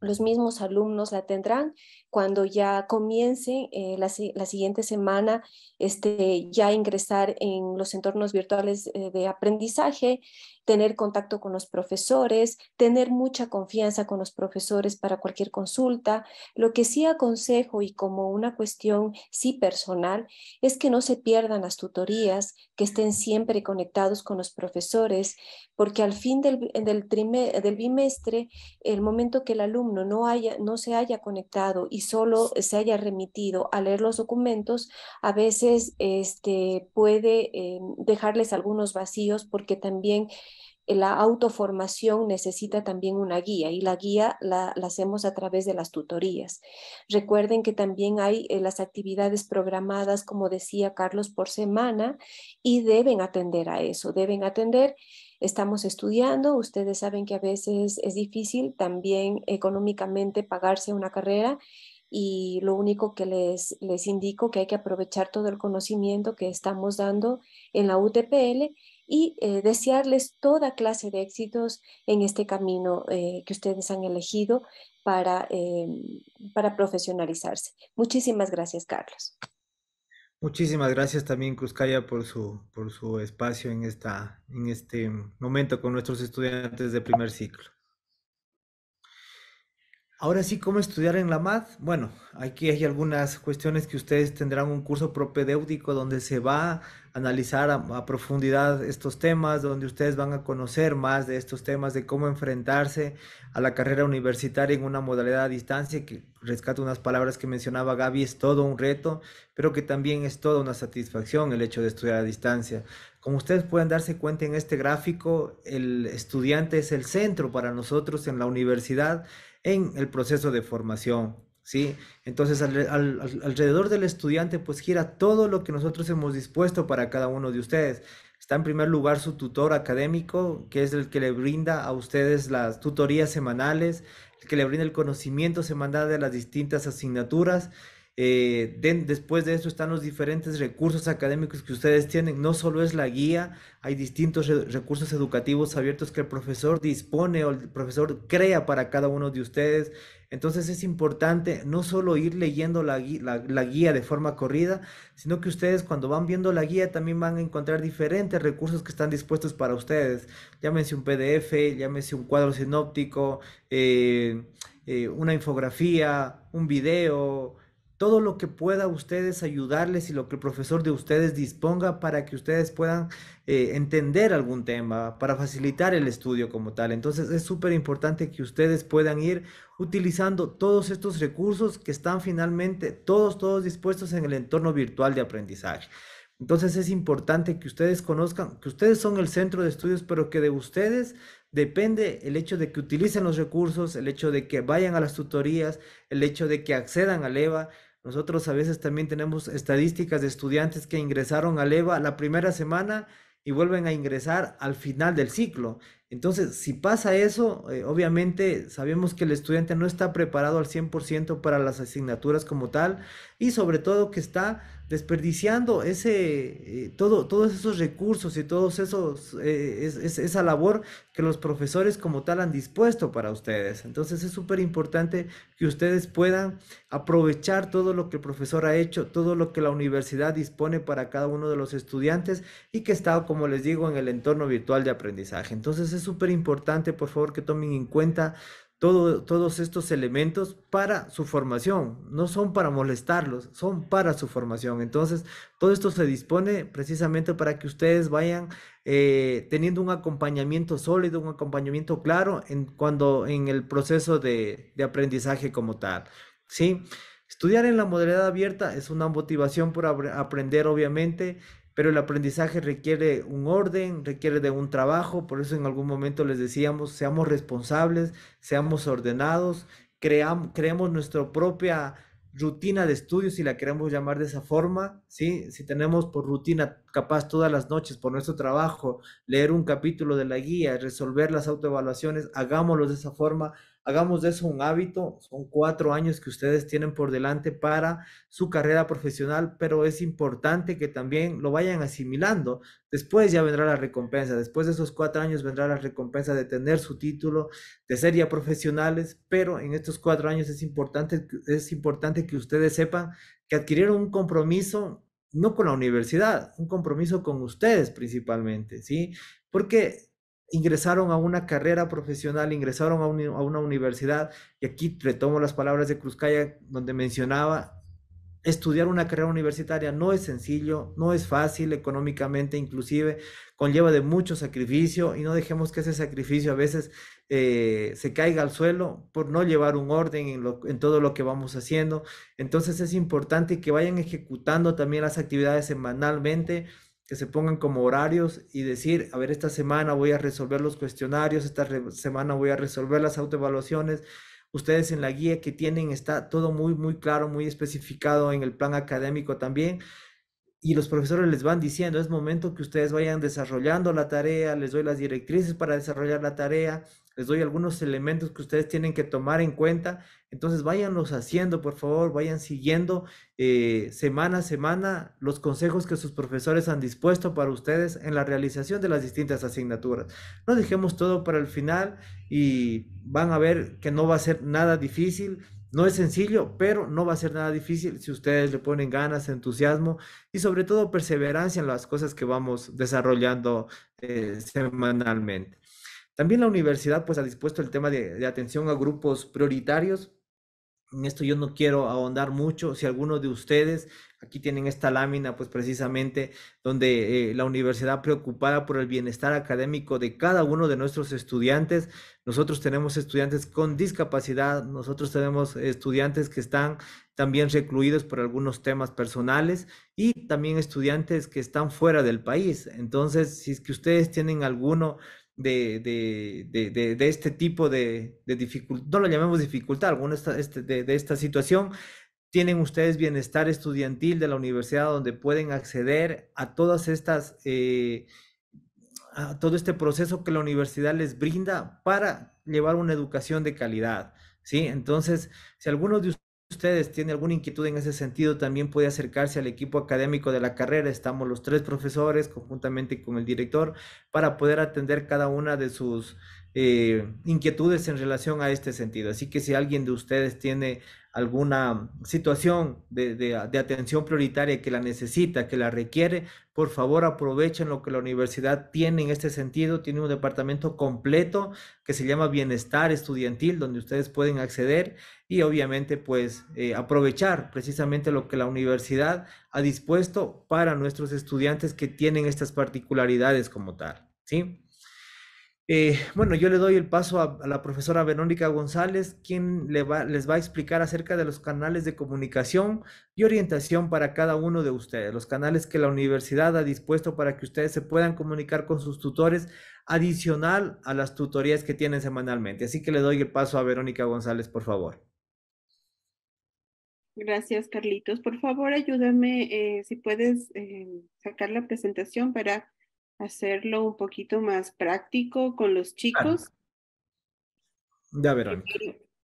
los mismos alumnos la tendrán cuando ya comiencen la, siguiente semana este, ya ingresar en los entornos virtuales de aprendizaje tener contacto con los profesores, tener mucha confianza con los profesores para cualquier consulta. Lo que sí aconsejo y como una cuestión sí personal es que no se pierdan las tutorías, que estén siempre conectados con los profesores, porque al fin del, del, trimestre, del bimestre, el momento que el alumno no, haya, no se haya conectado y solo se haya remitido a leer los documentos, a veces este, puede em, dejarles algunos vacíos porque también la autoformación necesita también una guía y la guía la, hacemos a través de las tutorías. Recuerden que también hay eh, las actividades programadas, como decía Carlos, por semana y deben atender a eso, deben atender. Estamos estudiando, ustedes saben que a veces es difícil también económicamente pagarse una carrera y lo único que les, les indico que hay que aprovechar todo el conocimiento que estamos dando en la UTPL y eh, desearles toda clase de éxitos en este camino eh, que ustedes han elegido para, eh, para profesionalizarse. Muchísimas gracias, Carlos. Muchísimas gracias también, Cuscaya, por su, por su espacio en, esta, en este momento con nuestros estudiantes de primer ciclo. Ahora sí, ¿cómo estudiar en la MAD? Bueno, aquí hay algunas cuestiones que ustedes tendrán un curso propedéutico donde se va a analizar a, profundidad estos temas, donde ustedes van a conocer más de estos temas, de cómo enfrentarse a la carrera universitaria en una modalidad a distancia, que rescato unas palabras que mencionaba Gaby, es todo un reto, pero que también es toda una satisfacción el hecho de estudiar a distancia. Como ustedes pueden darse cuenta en este gráfico, el estudiante es el centro para nosotros en la universidad en el proceso de formación, ¿sí? Entonces, alrededor del estudiante, pues gira todo lo que nosotros hemos dispuesto para cada uno de ustedes. Está en primer lugar su tutor académico, que es el que le brinda a ustedes las tutorías semanales, el que le brinda el conocimiento semanal de las distintas asignaturas, eh, después de eso están los diferentes recursos académicos que ustedes tienen. No solo es la guía, hay distintos recursos educativos abiertos que el profesor dispone o el profesor crea para cada uno de ustedes. Entonces es importante no solo ir leyendo la, guía de forma corrida, sino que ustedes cuando van viendo la guía también van a encontrar diferentes recursos que están dispuestos para ustedes. llámense un PDF, llámense un cuadro sinóptico, eh, eh, una infografía, un video todo lo que pueda ustedes ayudarles y lo que el profesor de ustedes disponga para que ustedes puedan eh, entender algún tema, para facilitar el estudio como tal. Entonces es súper importante que ustedes puedan ir utilizando todos estos recursos que están finalmente todos, todos dispuestos en el entorno virtual de aprendizaje. Entonces es importante que ustedes conozcan que ustedes son el centro de estudios, pero que de ustedes depende el hecho de que utilicen los recursos, el hecho de que vayan a las tutorías, el hecho de que accedan al EVA, nosotros a veces también tenemos estadísticas de estudiantes que ingresaron al EVA la primera semana y vuelven a ingresar al final del ciclo. Entonces, si pasa eso, eh, obviamente sabemos que el estudiante no está preparado al 100% para las asignaturas como tal y sobre todo que está desperdiciando ese, eh, todo, todos esos recursos y todos esos, eh, esa labor que los profesores como tal han dispuesto para ustedes. Entonces es súper importante que ustedes puedan aprovechar todo lo que el profesor ha hecho, todo lo que la universidad dispone para cada uno de los estudiantes y que está, como les digo, en el entorno virtual de aprendizaje. Entonces es súper importante, por favor, que tomen en cuenta todos estos elementos para su formación, no son para molestarlos, son para su formación. Entonces, todo esto se dispone precisamente para que ustedes vayan eh, teniendo un acompañamiento sólido, un acompañamiento claro en, cuando, en el proceso de, aprendizaje como tal. ¿sí? Estudiar en la modalidad abierta es una motivación por aprender, obviamente pero el aprendizaje requiere un orden, requiere de un trabajo, por eso en algún momento les decíamos, seamos responsables, seamos ordenados, creamos, creemos nuestra propia rutina de estudio, si la queremos llamar de esa forma, Si tenemos por rutina capaz todas las noches por nuestro trabajo leer un capítulo de la guía, resolver las autoevaluaciones, hagámoslo de esa forma, Hagamos de eso un hábito. Son cuatro años que ustedes tienen por delante para su carrera profesional, pero es importante que también lo vayan asimilando. Después ya vendrá la recompensa. Después de esos cuatro años vendrá la recompensa de tener su título, de ser ya profesionales, pero en estos cuatro años es importante, es importante que ustedes sepan que adquirieron un compromiso no con la universidad, un compromiso con ustedes principalmente, ¿sí? Porque ingresaron a una carrera profesional, ingresaron a, una universidad, y aquí retomo las palabras de Cruzcaya donde mencionaba, estudiar una carrera universitaria no es sencillo, no es fácil económicamente, inclusive conlleva de mucho sacrificio y no dejemos que ese sacrificio a veces eh, se caiga al suelo por no llevar un orden en, todo lo que vamos haciendo. Entonces es importante que vayan ejecutando también las actividades semanalmente se pongan como horarios y decir, a ver, esta semana voy a resolver los cuestionarios, esta semana voy a resolver las autoevaluaciones. Ustedes en la guía que tienen está todo muy, muy claro, muy especificado en el plan académico también. Y los profesores les van diciendo, es momento que ustedes vayan desarrollando la tarea, les doy las directrices para desarrollar la tarea, les doy algunos elementos que ustedes tienen que tomar en cuenta. Entonces, váyanlos haciendo, por favor, vayan siguiendo eh, semana a semana los consejos que sus profesores han dispuesto para ustedes en la realización de las distintas asignaturas. No dejemos todo para el final y van a ver que no va a ser nada difícil. No es sencillo, pero no va a ser nada difícil si ustedes le ponen ganas, entusiasmo y sobre todo perseverancia en las cosas que vamos desarrollando eh, semanalmente. También la universidad pues ha dispuesto el tema de, atención a grupos prioritarios. En esto yo no quiero ahondar mucho. Si alguno de ustedes aquí tienen esta lámina, pues precisamente donde eh, la universidad preocupada por el bienestar académico de cada uno de nuestros estudiantes. Nosotros tenemos estudiantes con discapacidad, nosotros tenemos estudiantes que están también recluidos por algunos temas personales y también estudiantes que están fuera del país. Entonces, si es que ustedes tienen alguno de, de, este tipo de, dificultad, no lo llamemos dificultad, alguna este, de, esta situación. Tienen ustedes bienestar estudiantil de la universidad donde pueden acceder a todas estas, eh, a todo este proceso que la universidad les brinda para llevar una educación de calidad. ¿sí? Entonces, si alguno de ustedes ustedes tiene alguna inquietud en ese sentido, también puede acercarse al equipo académico de la carrera. Estamos los tres profesores conjuntamente con el director para poder atender cada una de sus eh, inquietudes en relación a este sentido. Así que si alguien de ustedes tiene alguna situación de, atención prioritaria que la necesita, que la requiere, por favor aprovechen lo que la universidad tiene en este sentido. Tiene un departamento completo que se llama Bienestar Estudiantil, donde ustedes pueden acceder y obviamente pues eh, aprovechar precisamente lo que la universidad ha dispuesto para nuestros estudiantes que tienen estas particularidades como tal. ¿Sí? Eh, bueno, yo le doy el paso a, la profesora Verónica González, quien les va a explicar acerca de los canales de comunicación y orientación para cada uno de ustedes, los canales que la universidad ha dispuesto para que ustedes se puedan comunicar con sus tutores adicional a las tutorías que tienen semanalmente. Así que le doy el paso a Verónica González, por favor. Gracias, Carlitos. Por favor, ayúdame eh, si puedes eh, sacar la presentación para hacerlo un poquito más práctico con los chicos. Ya verán.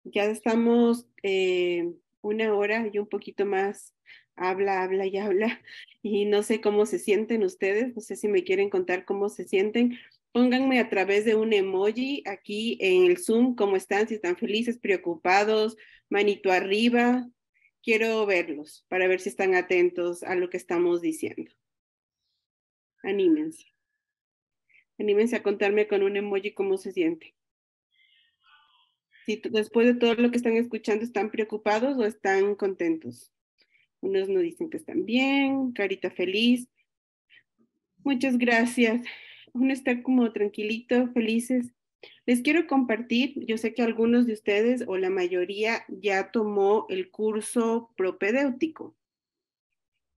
Ya estamos eh, una hora y un poquito más. Habla, habla y habla. Y no sé cómo se sienten ustedes. No sé si me quieren contar cómo se sienten. Pónganme a través de un emoji aquí en el Zoom cómo están, si están felices, preocupados, manito arriba. Quiero verlos para ver si están atentos a lo que estamos diciendo. Anímense. Anímense a contarme con un emoji cómo se siente. Si después de todo lo que están escuchando están preocupados o están contentos. Unos nos dicen que están bien, carita feliz. Muchas gracias. Uno está como tranquilito, felices. Les quiero compartir, yo sé que algunos de ustedes o la mayoría ya tomó el curso propedéutico.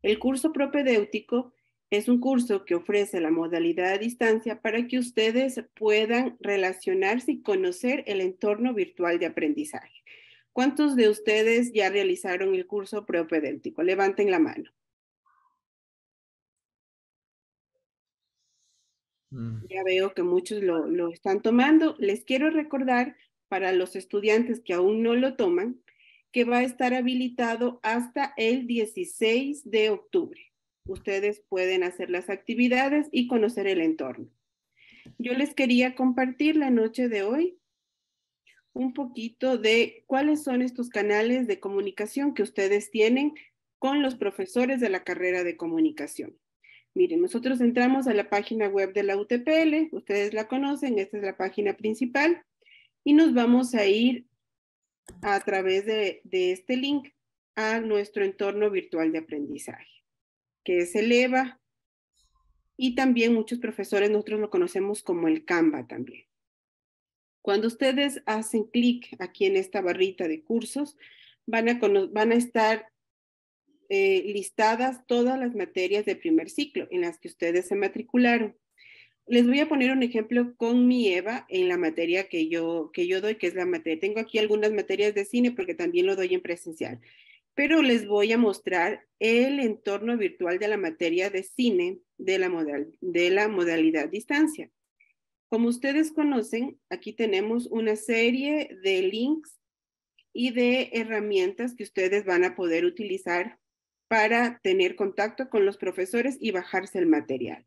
El curso propedéutico es un curso que ofrece la modalidad a distancia para que ustedes puedan relacionarse y conocer el entorno virtual de aprendizaje. ¿Cuántos de ustedes ya realizaron el curso propedéutico? Levanten la mano. Mm. Ya veo que muchos lo, lo están tomando. Les quiero recordar para los estudiantes que aún no lo toman, que va a estar habilitado hasta el 16 de octubre ustedes pueden hacer las actividades y conocer el entorno. Yo les quería compartir la noche de hoy un poquito de cuáles son estos canales de comunicación que ustedes tienen con los profesores de la carrera de comunicación. Miren, nosotros entramos a la página web de la UTPL, ustedes la conocen, esta es la página principal, y nos vamos a ir a través de, este link a nuestro entorno virtual de aprendizaje que es el EVA, y también muchos profesores, nosotros lo conocemos como el CAMBA también. Cuando ustedes hacen clic aquí en esta barrita de cursos, van a, van a estar eh, listadas todas las materias de primer ciclo en las que ustedes se matricularon. Les voy a poner un ejemplo con mi EVA en la materia que yo, que yo doy, que es la materia. Tengo aquí algunas materias de cine porque también lo doy en presencial pero les voy a mostrar el entorno virtual de la materia de cine de la, modalidad distancia. Como ustedes conocen, aquí tenemos una serie de links y de herramientas que ustedes van a poder utilizar para tener contacto con los profesores y bajarse el material.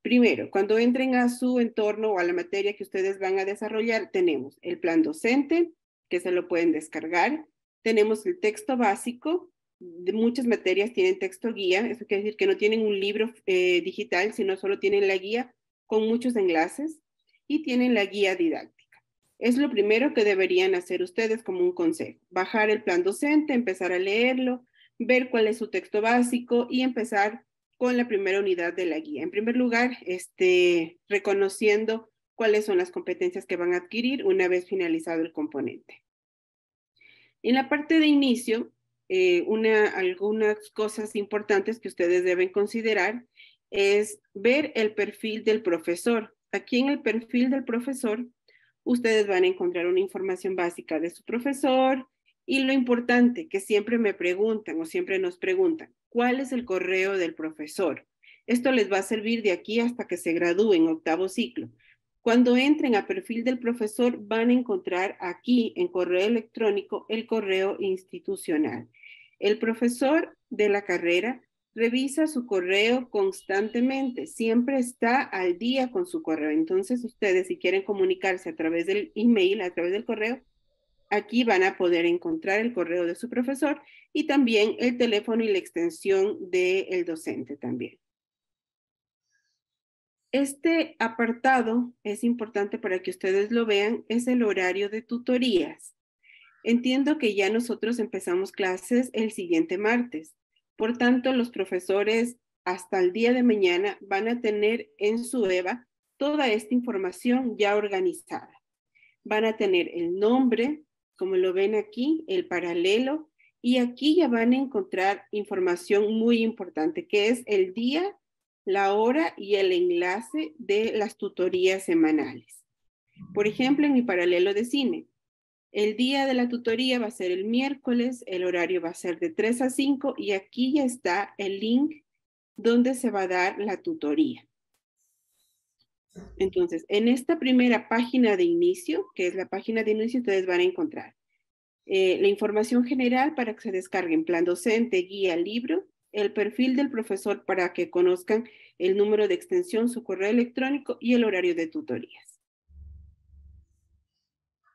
Primero, cuando entren a su entorno o a la materia que ustedes van a desarrollar, tenemos el plan docente, que se lo pueden descargar, tenemos el texto básico, de muchas materias tienen texto guía, eso quiere decir que no tienen un libro eh, digital, sino solo tienen la guía con muchos enlaces y tienen la guía didáctica. Es lo primero que deberían hacer ustedes como un consejo, bajar el plan docente, empezar a leerlo, ver cuál es su texto básico y empezar con la primera unidad de la guía. En primer lugar, este, reconociendo cuáles son las competencias que van a adquirir una vez finalizado el componente. En la parte de inicio, eh, algunas cosas importantes que ustedes deben considerar es ver el perfil del profesor. Aquí en el perfil del profesor, ustedes van a encontrar una información básica de su profesor y lo importante que siempre me preguntan o siempre nos preguntan, ¿cuál es el correo del profesor? Esto les va a servir de aquí hasta que se gradúen octavo ciclo. Cuando entren a perfil del profesor van a encontrar aquí en correo electrónico el correo institucional. El profesor de la carrera revisa su correo constantemente, siempre está al día con su correo. Entonces ustedes si quieren comunicarse a través del email, a través del correo, aquí van a poder encontrar el correo de su profesor y también el teléfono y la extensión del docente también. Este apartado es importante para que ustedes lo vean, es el horario de tutorías. Entiendo que ya nosotros empezamos clases el siguiente martes. Por tanto, los profesores hasta el día de mañana van a tener en su EVA toda esta información ya organizada. Van a tener el nombre, como lo ven aquí, el paralelo, y aquí ya van a encontrar información muy importante, que es el día la hora y el enlace de las tutorías semanales. Por ejemplo, en mi paralelo de cine, el día de la tutoría va a ser el miércoles, el horario va a ser de 3 a 5 y aquí ya está el link donde se va a dar la tutoría. Entonces, en esta primera página de inicio, que es la página de inicio, ustedes van a encontrar eh, la información general para que se descarguen plan docente, guía, libro, el perfil del profesor para que conozcan el número de extensión, su correo electrónico y el horario de tutorías.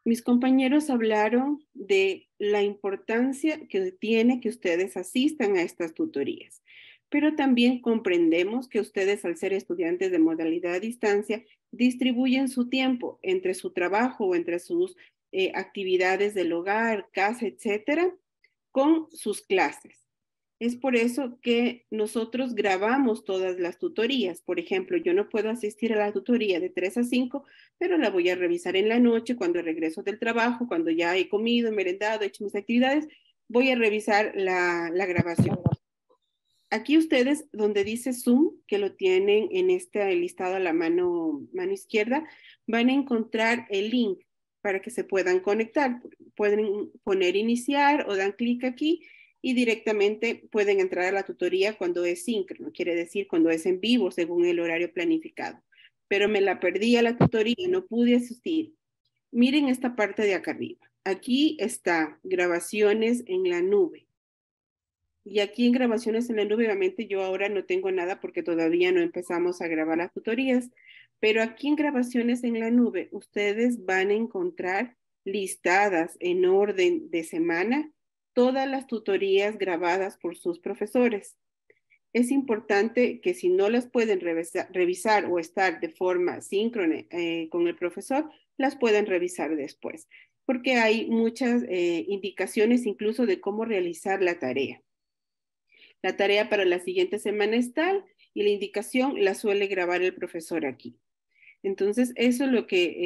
Mis compañeros hablaron de la importancia que tiene que ustedes asistan a estas tutorías, pero también comprendemos que ustedes al ser estudiantes de modalidad a distancia distribuyen su tiempo entre su trabajo o entre sus eh, actividades del hogar, casa, etcétera, con sus clases. Es por eso que nosotros grabamos todas las tutorías. Por ejemplo, yo no puedo asistir a la tutoría de 3 a 5, pero la voy a revisar en la noche cuando regreso del trabajo, cuando ya he comido, merendado, he hecho mis actividades, voy a revisar la, la grabación. Aquí ustedes, donde dice Zoom, que lo tienen en este listado a la mano, mano izquierda, van a encontrar el link para que se puedan conectar. Pueden poner iniciar o dan clic aquí y directamente pueden entrar a la tutoría cuando es síncrono, quiere decir cuando es en vivo según el horario planificado. Pero me la perdí a la tutoría, no pude asistir. Miren esta parte de acá arriba. Aquí está grabaciones en la nube. Y aquí en grabaciones en la nube, obviamente yo ahora no tengo nada porque todavía no empezamos a grabar las tutorías, pero aquí en grabaciones en la nube ustedes van a encontrar listadas en orden de semana todas las tutorías grabadas por sus profesores. Es importante que si no las pueden revisar, o estar de forma síncrona eh, con el profesor, las puedan revisar después, porque hay muchas eh, indicaciones incluso de cómo realizar la tarea. La tarea para la siguiente semana es tal y la indicación la suele grabar el profesor aquí. Entonces, eso es lo que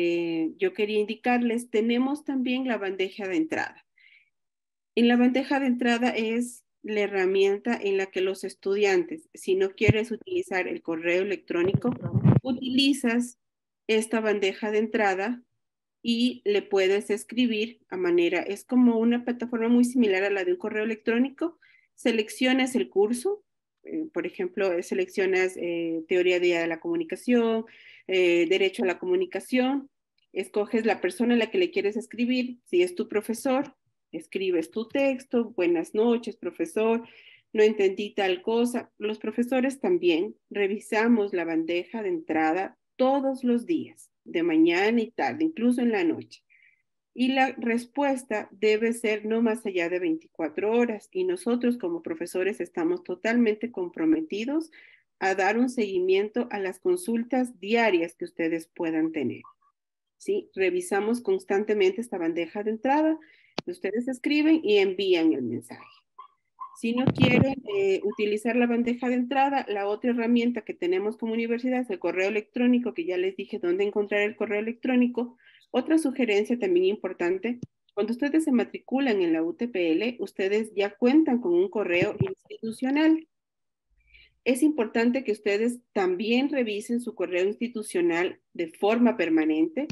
eh, yo quería indicarles. Tenemos también la bandeja de entrada. En la bandeja de entrada es la herramienta en la que los estudiantes, si no quieres utilizar el correo electrónico, utilizas esta bandeja de entrada y le puedes escribir a manera, es como una plataforma muy similar a la de un correo electrónico, seleccionas el curso, eh, por ejemplo, seleccionas eh, teoría de la comunicación, eh, derecho a la comunicación, escoges la persona a la que le quieres escribir, si es tu profesor, escribes tu texto, buenas noches, profesor, no entendí tal cosa. Los profesores también revisamos la bandeja de entrada todos los días, de mañana y tarde, incluso en la noche. Y la respuesta debe ser no más allá de 24 horas. Y nosotros como profesores estamos totalmente comprometidos a dar un seguimiento a las consultas diarias que ustedes puedan tener. ¿Sí? Revisamos constantemente esta bandeja de entrada Ustedes escriben y envían el mensaje. Si no quieren eh, utilizar la bandeja de entrada, la otra herramienta que tenemos como universidad es el correo electrónico, que ya les dije dónde encontrar el correo electrónico. Otra sugerencia también importante, cuando ustedes se matriculan en la UTPL, ustedes ya cuentan con un correo institucional. Es importante que ustedes también revisen su correo institucional de forma permanente,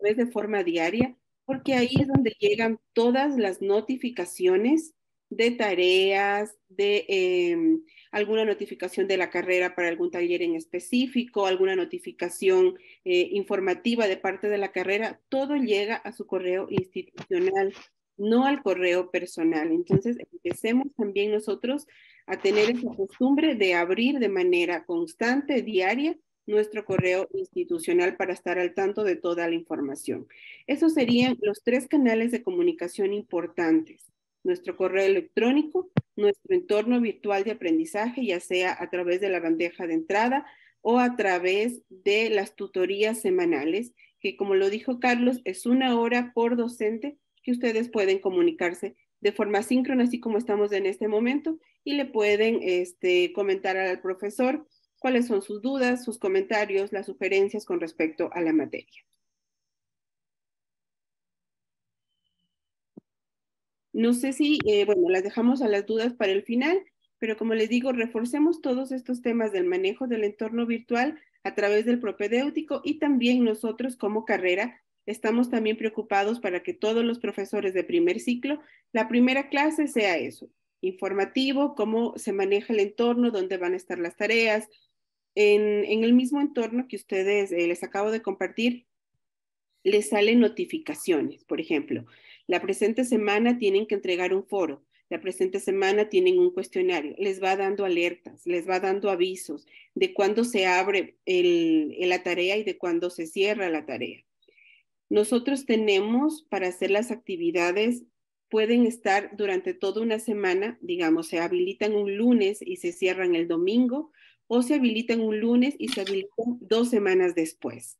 no es de forma diaria, porque ahí es donde llegan todas las notificaciones de tareas, de em, alguna notificación de la carrera para algún taller en específico, alguna notificación eh, informativa de parte de la carrera, todo llega a su correo institucional, no al correo personal. Entonces, empecemos también nosotros a tener esa costumbre de abrir de manera constante, diaria, nuestro correo institucional para estar al tanto de toda la información. Esos serían los tres canales de comunicación importantes. Nuestro correo electrónico, nuestro entorno virtual de aprendizaje, ya sea a través de la bandeja de entrada o a través de las tutorías semanales, que como lo dijo Carlos, es una hora por docente que ustedes pueden comunicarse de forma síncrona, así como estamos en este momento, y le pueden este, comentar al profesor cuáles son sus dudas, sus comentarios, las sugerencias con respecto a la materia. No sé si, eh, bueno, las dejamos a las dudas para el final, pero como les digo, reforcemos todos estos temas del manejo del entorno virtual a través del propedéutico y también nosotros como carrera estamos también preocupados para que todos los profesores de primer ciclo, la primera clase sea eso, informativo, cómo se maneja el entorno, dónde van a estar las tareas, en, el mismo entorno que ustedes eh, les acabo de compartir, les salen notificaciones, por ejemplo, la presente semana tienen que entregar un foro, la presente semana tienen un cuestionario, les va dando alertas, les va dando avisos de cuándo se abre la tarea y de cuándo se cierra la tarea. Nosotros tenemos para hacer las actividades, pueden estar durante toda una semana, digamos, se habilitan un lunes y se cierran el domingo, o se habilitan un lunes y se habilitan dos semanas después.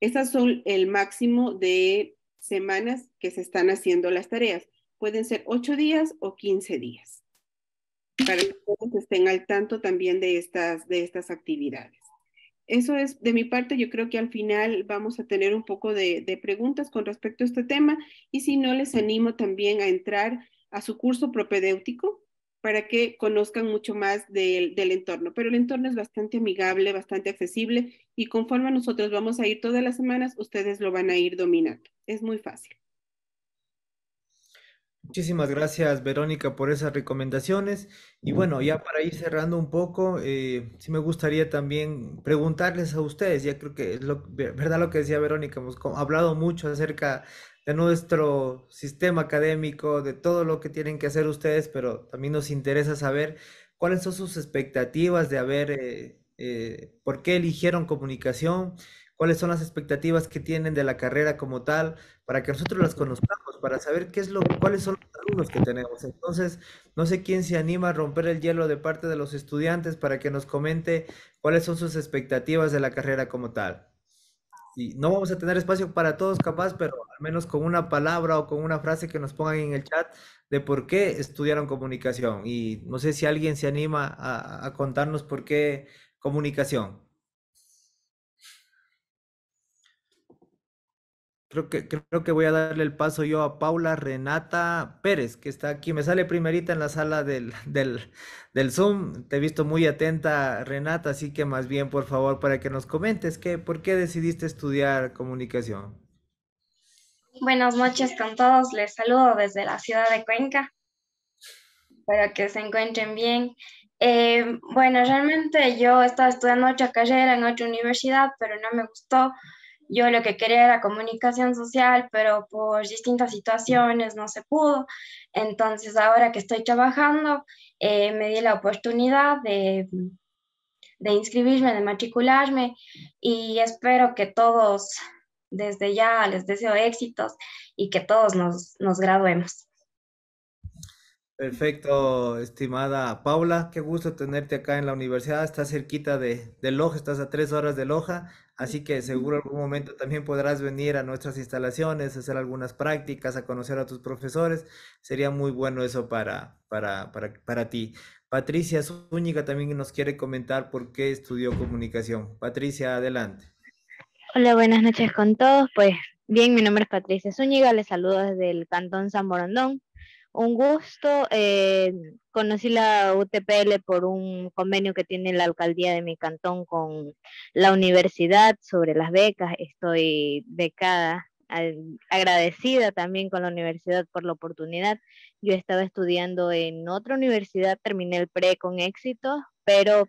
Esas son el máximo de semanas que se están haciendo las tareas. Pueden ser ocho días o quince días. Para que todos estén al tanto también de estas, de estas actividades. Eso es de mi parte. Yo creo que al final vamos a tener un poco de preguntas con respecto a este tema. Y si no, les animo también a entrar a su curso propedéutico para que conozcan mucho más del, entorno. Pero el entorno es bastante amigable, bastante accesible y conforme nosotros vamos a ir todas las semanas, ustedes lo van a ir dominando. Es muy fácil. Muchísimas gracias, Verónica, por esas recomendaciones. Y bueno, ya para ir cerrando un poco, eh, sí me gustaría también preguntarles a ustedes, ya creo que es lo, verdad lo que decía Verónica, hemos hablado mucho acerca de nuestro sistema académico, de todo lo que tienen que hacer ustedes, pero también nos interesa saber cuáles son sus expectativas de haber, eh, eh, por qué eligieron comunicación, cuáles son las expectativas que tienen de la carrera como tal, para que nosotros las conozcamos, para saber qué es lo, cuáles son los alumnos que tenemos. Entonces, no sé quién se anima a romper el hielo de parte de los estudiantes para que nos comente cuáles son sus expectativas de la carrera como tal y no vamos a tener espacio para todos capaz, pero al menos con una palabra o con una frase que nos pongan en el chat de por qué estudiaron comunicación. Y no sé si alguien se anima a, a contarnos por qué comunicación. Creo que, creo que voy a darle el paso yo a Paula Renata Pérez, que está aquí. Me sale primerita en la sala del, Zoom. Te he visto muy atenta, Renata, así que más bien, por favor, para que nos comentes por qué decidiste estudiar comunicación. Buenas noches con todos. Les saludo desde la ciudad de Cuenca. Espero que se encuentren bien. Eh, bueno, realmente yo estaba estudiando otra carrera en otra universidad, pero no me gustó yo lo que quería era comunicación social, pero por distintas situaciones no se pudo. Entonces ahora que estoy trabajando, eh, me di la oportunidad de, inscribirme, de matricularme y espero que todos desde ya les deseo éxitos y que todos nos, graduemos. Perfecto, estimada Paula, qué gusto tenerte acá en la universidad. Estás cerquita de, de Loja, estás a tres horas de Loja, Así que seguro en algún momento también podrás venir a nuestras instalaciones, hacer algunas prácticas, a conocer a tus profesores. Sería muy bueno eso para, para, ti. Patricia Zúñiga también nos quiere comentar por qué estudió comunicación. Patricia, adelante. Hola, buenas noches con todos. Pues bien, mi nombre es Patricia Zúñiga, les saludo desde el Cantón San Borondón un gusto. Eh, conocí la UTPL por un convenio que tiene la alcaldía de mi cantón con la universidad sobre las becas. Estoy becada, agradecida también con la universidad por la oportunidad. Yo estaba estudiando en otra universidad, terminé el pre con éxito, pero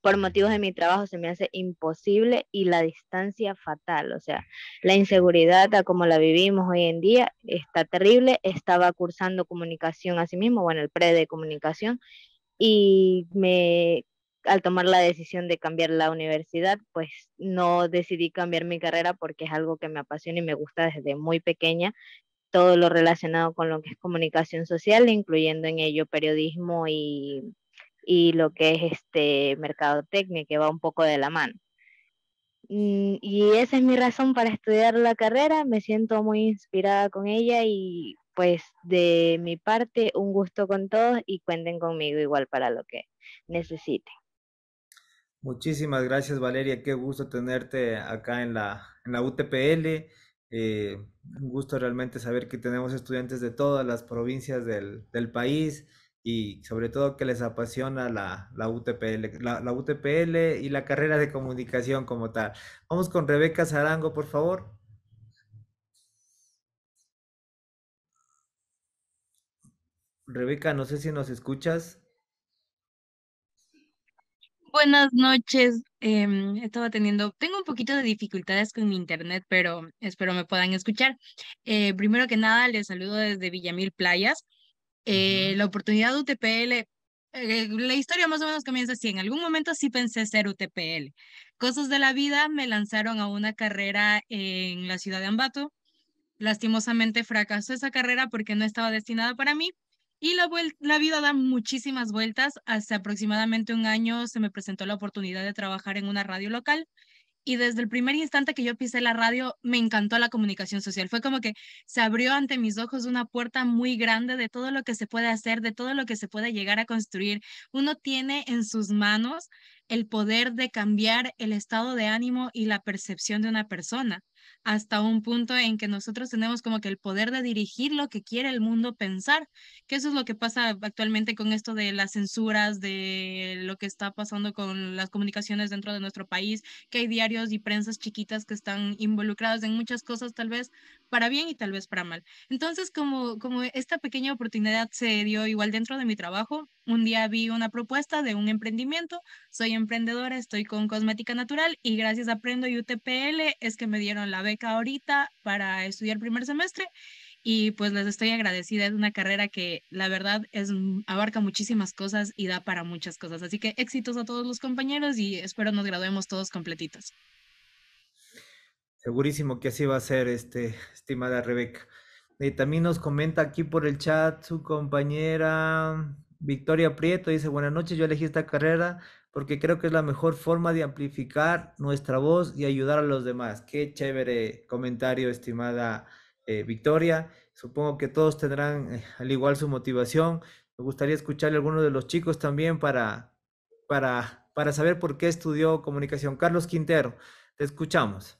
por motivos de mi trabajo se me hace imposible y la distancia fatal. O sea, la inseguridad a como la vivimos hoy en día está terrible. Estaba cursando comunicación a sí mismo, bueno, el pre de comunicación, y me, al tomar la decisión de cambiar la universidad, pues no decidí cambiar mi carrera porque es algo que me apasiona y me gusta desde muy pequeña todo lo relacionado con lo que es comunicación social, incluyendo en ello periodismo y y lo que es este mercadotecnia, que va un poco de la mano. Mm, y esa es mi razón para estudiar la carrera, me siento muy inspirada con ella y pues de mi parte un gusto con todos y cuenten conmigo igual para lo que necesiten. Muchísimas gracias Valeria, qué gusto tenerte acá en la, en la UTPL. Eh, un gusto realmente saber que tenemos estudiantes de todas las provincias del, del país y sobre todo que les apasiona la, la UTPL, la, UTPL y la carrera de comunicación como tal. Vamos con Rebeca Zarango, por favor. Rebeca, no sé si nos escuchas. Buenas noches. Em, estaba teniendo, tengo un poquito de dificultades con mi internet, pero espero me puedan escuchar. Eh, primero que nada, les saludo desde Villamil Playas. Eh, la oportunidad de UTPL, eh, eh, la historia más o menos comienza así, en algún momento sí pensé ser UTPL. Cosas de la vida me lanzaron a una carrera en la ciudad de Ambato. Lastimosamente fracasó esa carrera porque no estaba destinada para mí. Y la, la vida da muchísimas vueltas. Hace aproximadamente un año se me presentó la oportunidad de trabajar en una radio local y desde el primer instante que yo pisé la radio, me encantó la comunicación social. Fue como que se abrió ante mis ojos una puerta muy grande de todo lo que se puede hacer, de todo lo que se puede llegar a construir. Uno tiene en sus manos el poder de cambiar el estado de ánimo y la percepción de una persona hasta un punto en que nosotros tenemos como que el poder de dirigir lo que quiere el mundo pensar, que eso es lo que pasa actualmente con esto de las censuras, de lo que está pasando con las comunicaciones dentro de nuestro país, que hay diarios y prensas chiquitas que están involucradas en muchas cosas, tal vez para bien y tal vez para mal. Entonces, como, como esta pequeña oportunidad se dio igual dentro de mi trabajo, un día vi una propuesta de un emprendimiento, soy emprendedora, estoy con cosmética natural y gracias a Prendo y UTPL es que me dieron la beca ahorita para estudiar primer semestre y pues les estoy agradecida. Es una carrera que la verdad es, mm, abarca muchísimas cosas y da para muchas cosas. Así que éxitos a todos los compañeros y espero nos graduemos todos completitos. Segurísimo que así va a ser, este, estimada Rebeca. Y también nos comenta aquí por el chat su compañera Victoria Prieto, dice, buenas noches, yo elegí esta carrera porque creo que es la mejor forma de amplificar nuestra voz y ayudar a los demás. Qué chévere comentario, estimada eh, Victoria. Supongo que todos tendrán eh, al igual su motivación. Me gustaría escucharle a algunos de los chicos también para, para, para saber por qué estudió comunicación. Carlos Quintero, te escuchamos.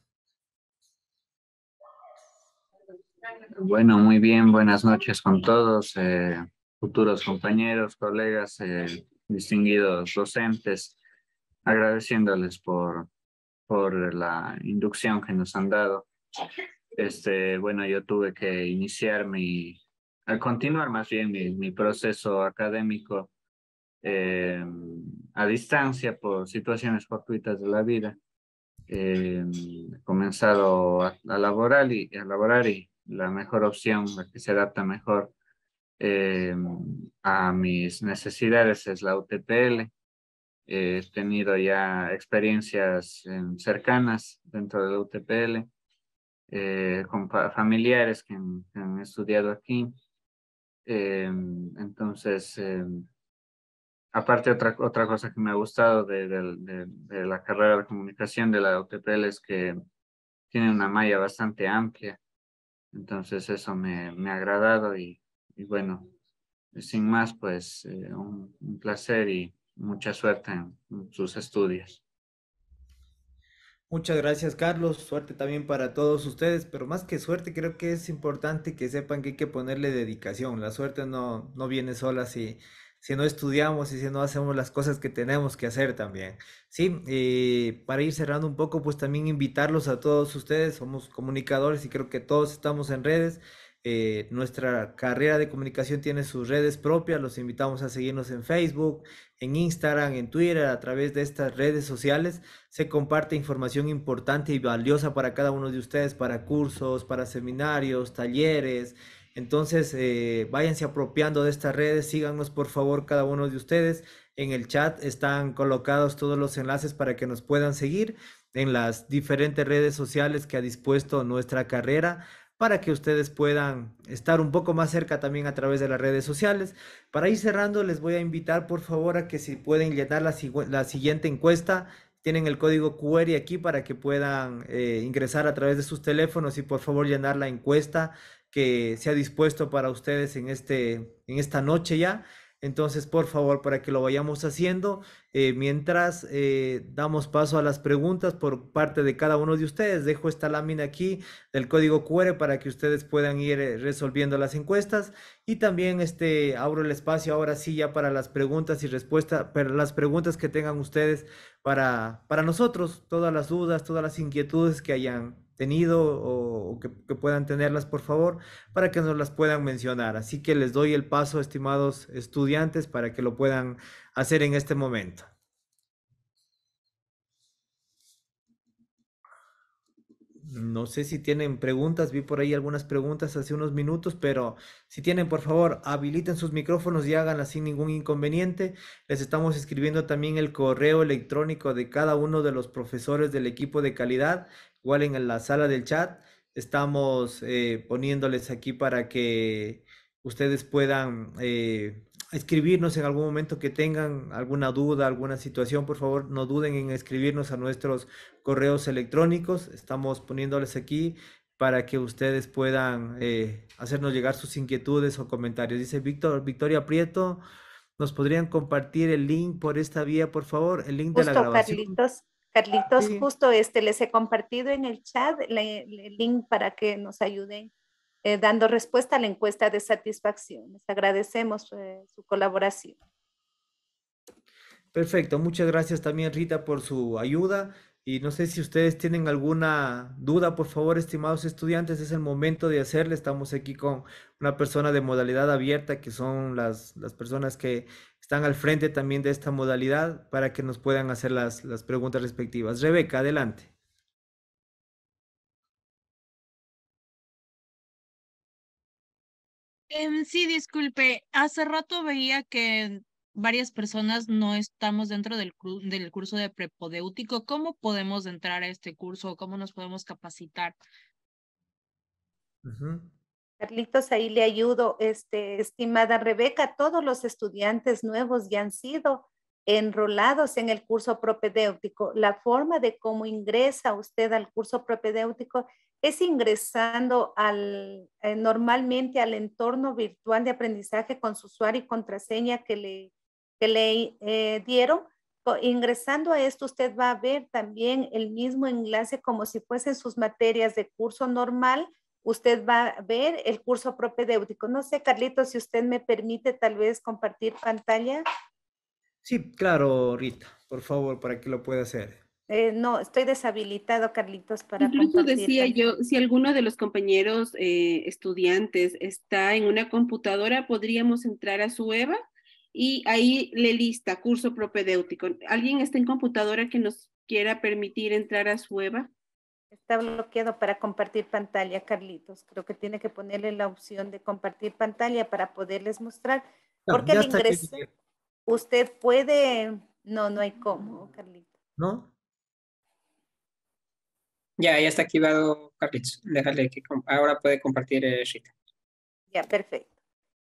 Bueno, muy bien, buenas noches con todos, eh, futuros compañeros, colegas distinguidos docentes, agradeciéndoles por, por la inducción que nos han dado. Este, bueno, yo tuve que iniciar mi, al continuar más bien mi, proceso académico em, a distancia por situaciones fortuitas de la vida. Em, he comenzado a, a, laborar y, a laborar y la mejor opción, la que se adapta mejor eh, a mis necesidades es la UTPL. he tenido ya experiencias em, cercanas dentro de la UTPL eh, con familiares que, han estudiado aquí. Em, entonces, em, aparte otra, otra cosa que me ha gustado de, la carrera de comunicación de la UTPL es que tiene una malla bastante amplia. Entonces eso me, me ha agradado y y bueno, sin más, pues eh, un, placer y mucha suerte en, sus estudios. Muchas gracias, Carlos. Suerte también para todos ustedes, pero más que suerte, creo que es importante que sepan que hay que ponerle dedicación. La suerte no, no viene sola si, si no estudiamos y si no hacemos las cosas que tenemos que hacer también. Sí, y para ir cerrando un poco, pues también invitarlos a todos ustedes. Somos comunicadores y creo que todos estamos en redes. Eh, nuestra carrera de comunicación tiene sus redes propias, los invitamos a seguirnos en Facebook, en Instagram, en Twitter, a través de estas redes sociales se comparte información importante y valiosa para cada uno de ustedes, para cursos, para seminarios, talleres. Entonces, eh, váyanse apropiando de estas redes, síganos por favor cada uno de ustedes. En el chat están colocados todos los enlaces para que nos puedan seguir en las diferentes redes sociales que ha dispuesto nuestra carrera para que ustedes puedan estar un poco más cerca también a través de las redes sociales. Para ir cerrando, les voy a invitar por favor a que si pueden llenar la, siguiente encuesta, tienen el código QR aquí para que puedan eh, ingresar a través de sus teléfonos y por favor llenar la encuesta que se ha dispuesto para ustedes en, este, en esta noche ya. Entonces, por favor, para que lo vayamos haciendo eh, mientras eh, damos paso a las preguntas por parte de cada uno de ustedes, dejo esta lámina aquí del código QR para que ustedes puedan ir eh, resolviendo las encuestas y también este, abro el espacio ahora sí ya para las preguntas y respuestas, para las preguntas que tengan ustedes para, para nosotros, todas las dudas, todas las inquietudes que hayan tenido o, que, puedan tenerlas, por favor, para que nos las puedan mencionar. Así que les doy el paso, estimados estudiantes, para que lo puedan hacer en este momento. No sé si tienen preguntas, vi por ahí algunas preguntas hace unos minutos, pero si tienen, por favor, habiliten sus micrófonos y háganlas sin ningún inconveniente. Les estamos escribiendo también el correo electrónico de cada uno de los profesores del equipo de calidad, igual en la sala del chat. Estamos eh, poniéndoles aquí para que ustedes puedan eh, escribirnos en algún momento que tengan alguna duda, alguna situación, por favor no duden en escribirnos a nuestros correos electrónicos. Estamos poniéndoles aquí para que ustedes puedan eh, hacernos llegar sus inquietudes o comentarios. Dice Víctor, Victoria Prieto, ¿nos podrían compartir el link por esta vía, por favor? El link de la grabación. Carlitos, Carlitos justo este, les he compartido en el chat el link para que nos ayuden eh, dando respuesta a la encuesta de satisfacción. Les agradecemos eh, su colaboración. Perfecto, muchas gracias también Rita por su ayuda. Y no sé si ustedes tienen alguna duda, por favor, estimados estudiantes, es el momento de hacerle. Estamos aquí con una persona de modalidad abierta, que son las, personas que están al frente también de esta modalidad, para que nos puedan hacer las preguntas respectivas. Rebeca, adelante. Em, sí, disculpe, hace rato veía que varias personas no estamos dentro del, del curso de prepodéutico. ¿Cómo podemos entrar a este curso? ¿Cómo nos podemos capacitar? Carlitos, ahí le ayudo, este, estimada Rebeca, todos los estudiantes nuevos ya han sido enrolados en el curso propedéutico. La forma de cómo ingresa usted al curso propedéutico es ingresando al, eh, normalmente al entorno virtual de aprendizaje con su usuario y contraseña que le, que le eh, dieron. Ingresando a esto, usted va a ver también el mismo enlace como si fuesen sus materias de curso normal. Usted va a ver el curso propedéutico. No sé, Carlito, si usted me permite tal vez compartir pantalla. Sí, claro, Rita, por favor, para que lo pueda hacer. Eh, no, estoy deshabilitado, Carlitos, para. Incluso decía yo, si alguno de los compañeros eh, estudiantes está en una computadora, podríamos entrar a su EVA y ahí le lista curso propedéutico. ¿Alguien está en computadora que nos quiera permitir entrar a su EVA? Está bloqueado para compartir pantalla, Carlitos. Creo que tiene que ponerle la opción de compartir pantalla para poderles mostrar. Porque el ingreso, usted puede. No, no hay cómo, Carlitos. ¿No? Ya, ya está activado Carlitos. Déjale que ahora puede compartir el Ya, perfecto.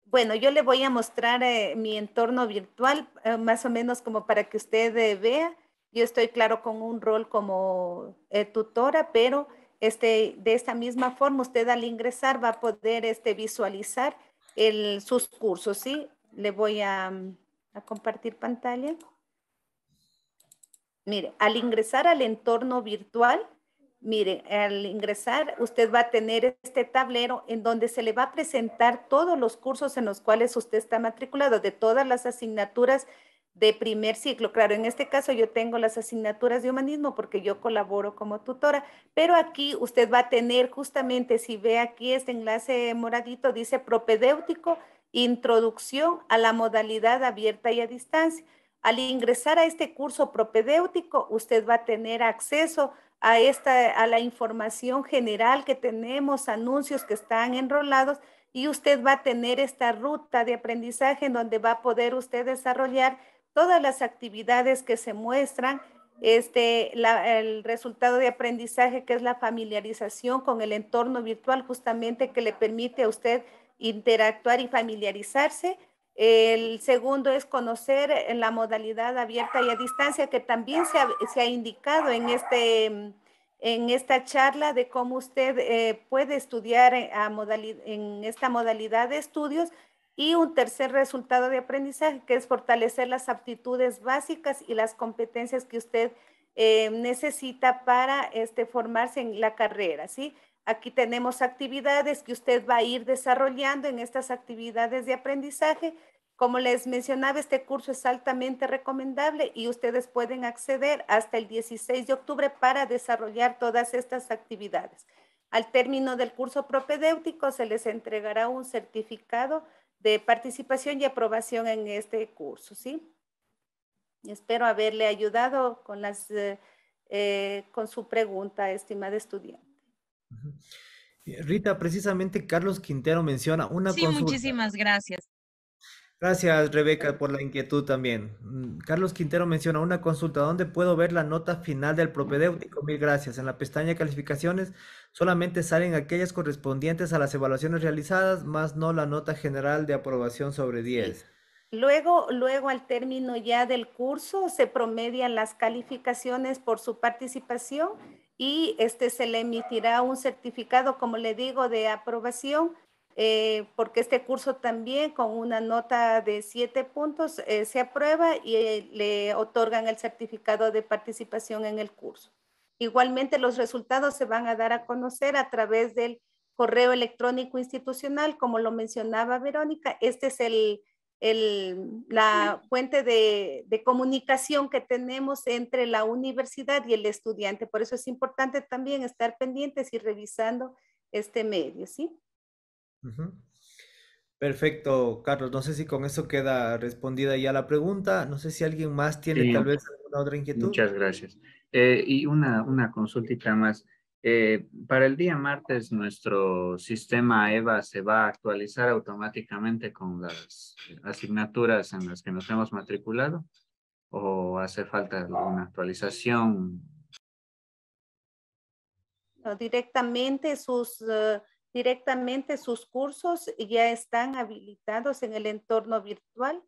Bueno, yo le voy a mostrar eh, mi entorno virtual, eh, más o menos como para que usted eh, vea. Yo estoy claro con un rol como tutora, pero este, de esta misma forma usted al ingresar va a poder este, visualizar el, sus cursos, ¿sí? Le voy a, mm, a compartir pantalla. Mire, al ingresar al entorno virtual, Mire, al ingresar usted va a tener este tablero en donde se le va a presentar todos los cursos en los cuales usted está matriculado, de todas las asignaturas de primer ciclo. Claro, en este caso yo tengo las asignaturas de humanismo porque yo colaboro como tutora, pero aquí usted va a tener justamente, si ve aquí este enlace moradito, dice propedéutico, introducción a la modalidad abierta y a distancia. Al ingresar a este curso propedéutico, usted va a tener acceso a a, la información general que tenemos, anuncios que están enrolados y usted va a tener esta ruta de aprendizaje en donde va a poder usted desarrollar todas las actividades que se muestran, este, el resultado de aprendizaje que es la familiarización con el entorno virtual justamente que le permite a usted interactuar y familiarizarse el segundo es conocer en la modalidad abierta y a distancia que también se ha, indicado este, en, esta charla de cómo usted eh, puede estudiar eh, en esta modalidad de estudios. Y un tercer resultado de aprendizaje que es fortalecer las aptitudes básicas y las competencias que usted eh, necesita para este, formarse en la carrera, Aquí tenemos actividades que usted va a ir desarrollando en estas actividades de aprendizaje como les mencionaba, este curso es altamente recomendable y ustedes pueden acceder hasta el 16 de octubre para desarrollar todas estas actividades. Al término del curso propedéutico se les entregará un certificado de participación y aprobación en este curso, ¿sí? Espero haberle ayudado con, las, eh, eh, con su pregunta, estimada estudiante. Rita, precisamente Carlos Quintero menciona una Sí, muchísimas gracias. Gracias, Rebeca, por la inquietud también. Mm, Carlos Quintero menciona una consulta. ¿Dónde puedo ver la nota final del propedéutico? Mil gracias. En la pestaña calificaciones solamente salen aquellas correspondientes a las evaluaciones realizadas, más no la nota general de aprobación sobre 10. Luego, luego al término ya del curso se promedian las calificaciones por su participación y este se le emitirá un certificado, como le digo, de aprobación eh, porque este curso también con una nota de siete puntos eh, se aprueba y eh, le otorgan el certificado de participación en el curso. Igualmente, los resultados se van a dar a conocer a través del correo electrónico institucional, como lo mencionaba Verónica. Este es el, la fuente de, de, comunicación que tenemos entre la universidad y el estudiante. Por eso es importante también estar pendientes y revisando este medio, ¿sí? Perfecto, Carlos. No sé si con eso queda respondida ya la pregunta. No sé si alguien más tiene tal vez alguna otra inquietud. Muchas gracias. Eh, y una, una consultita más. Eh, para el día martes nuestro sistema EVA se va a actualizar automáticamente con las asignaturas en las que nos hemos matriculado o hace falta alguna actualización? directamente sus eh, directamente sus cursos ya están habilitados en el entorno virtual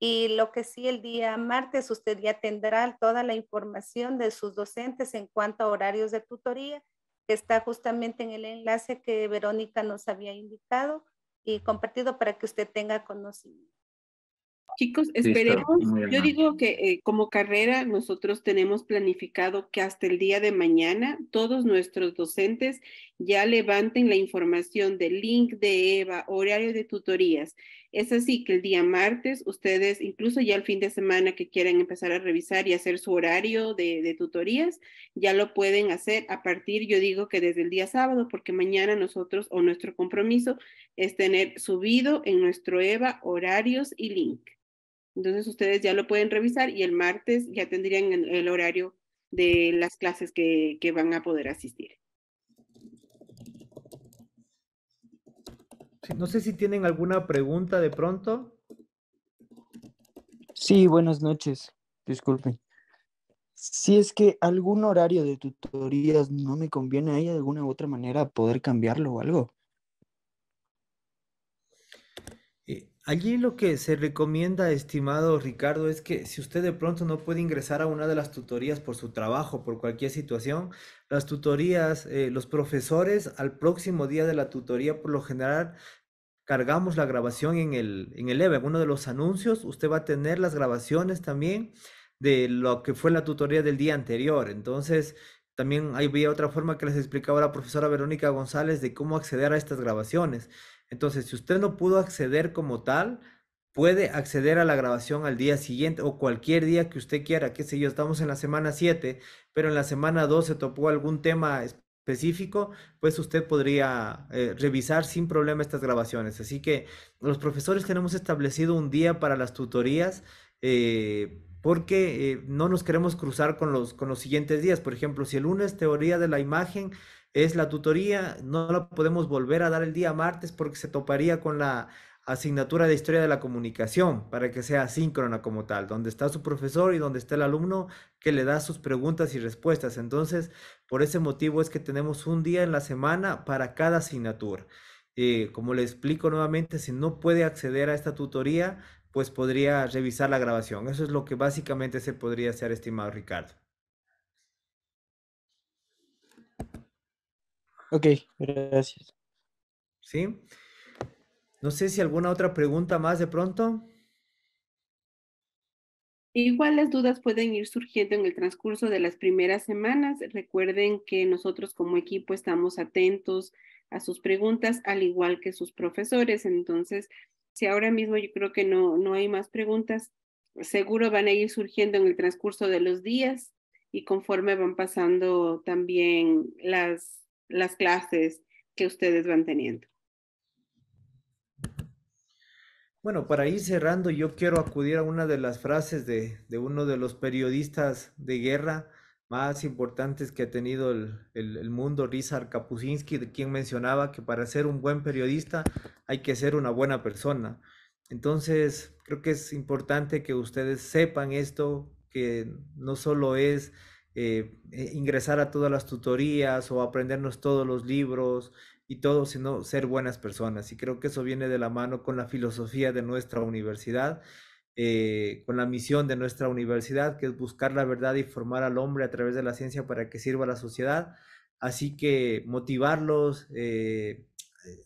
y lo que sí el día martes usted ya tendrá toda la información de sus docentes en cuanto a horarios de tutoría que está justamente en el enlace que Verónica nos había indicado y compartido para que usted tenga conocimiento. Chicos, esperemos, yo digo que eh, como carrera nosotros tenemos planificado que hasta el día de mañana todos nuestros docentes ya levanten la información del link de EVA, horario de tutorías. Es así que el día martes ustedes, incluso ya el fin de semana que quieran empezar a revisar y hacer su horario de tutorías, ya lo pueden hacer a partir, yo digo que desde el día sábado, porque mañana nosotros o nuestro compromiso es tener subido en nuestro EVA horarios y link. Entonces ustedes ya lo pueden revisar y el martes ya tendrían el horario de las clases que, van a poder asistir. No sé si tienen alguna pregunta de pronto. Sí, buenas noches. Disculpen. Si es que algún horario de tutorías no me conviene, ¿hay alguna otra manera poder cambiarlo o algo? Allí lo que se recomienda, estimado Ricardo, es que si usted de pronto no puede ingresar a una de las tutorías por su trabajo, por cualquier situación, las tutorías, eh, los profesores al próximo día de la tutoría por lo general cargamos la grabación en el, en el EVE, en uno de los anuncios, usted va a tener las grabaciones también de lo que fue la tutoría del día anterior. Entonces, también había otra forma que les explicaba la profesora Verónica González de cómo acceder a estas grabaciones. Entonces, si usted no pudo acceder como tal, puede acceder a la grabación al día siguiente o cualquier día que usted quiera, qué sé yo, estamos en la semana 7, pero en la semana 2 se topó algún tema específico, pues usted podría eh, revisar sin problema estas grabaciones. Así que los profesores tenemos establecido un día para las tutorías. Eh, porque eh, no nos queremos cruzar con los, con los siguientes días. Por ejemplo, si el lunes teoría de la imagen, es la tutoría, no la podemos volver a dar el día martes porque se toparía con la asignatura de historia de la comunicación para que sea síncrona como tal, donde está su profesor y donde está el alumno que le da sus preguntas y respuestas. Entonces, por ese motivo es que tenemos un día en la semana para cada asignatura. Eh, como le explico nuevamente, si no puede acceder a esta tutoría, pues podría revisar la grabación. Eso es lo que básicamente se podría hacer, estimado Ricardo. Ok, gracias. ¿Sí? No sé si alguna otra pregunta más de pronto. Igual las dudas pueden ir surgiendo en el transcurso de las primeras semanas. Recuerden que nosotros como equipo estamos atentos a sus preguntas, al igual que sus profesores. Entonces, si ahora mismo yo creo que no, no hay más preguntas, seguro van a ir surgiendo en el transcurso de los días y conforme van pasando también las las clases que ustedes van teniendo. Bueno, para ir cerrando, yo quiero acudir a una de las frases de, de uno de los periodistas de guerra más importantes que ha tenido el, el, mundo, Rizar Kapuscinski, de quien mencionaba que para ser un buen periodista hay que ser una buena persona. Entonces, creo que es importante que ustedes sepan esto, que no solo es eh, eh, ingresar a todas las tutorías o aprendernos todos los libros y todo, sino ser buenas personas. Y creo que eso viene de la mano con la filosofía de nuestra universidad, eh, con la misión de nuestra universidad, que es buscar la verdad y formar al hombre a través de la ciencia para que sirva a la sociedad. Así que motivarlos,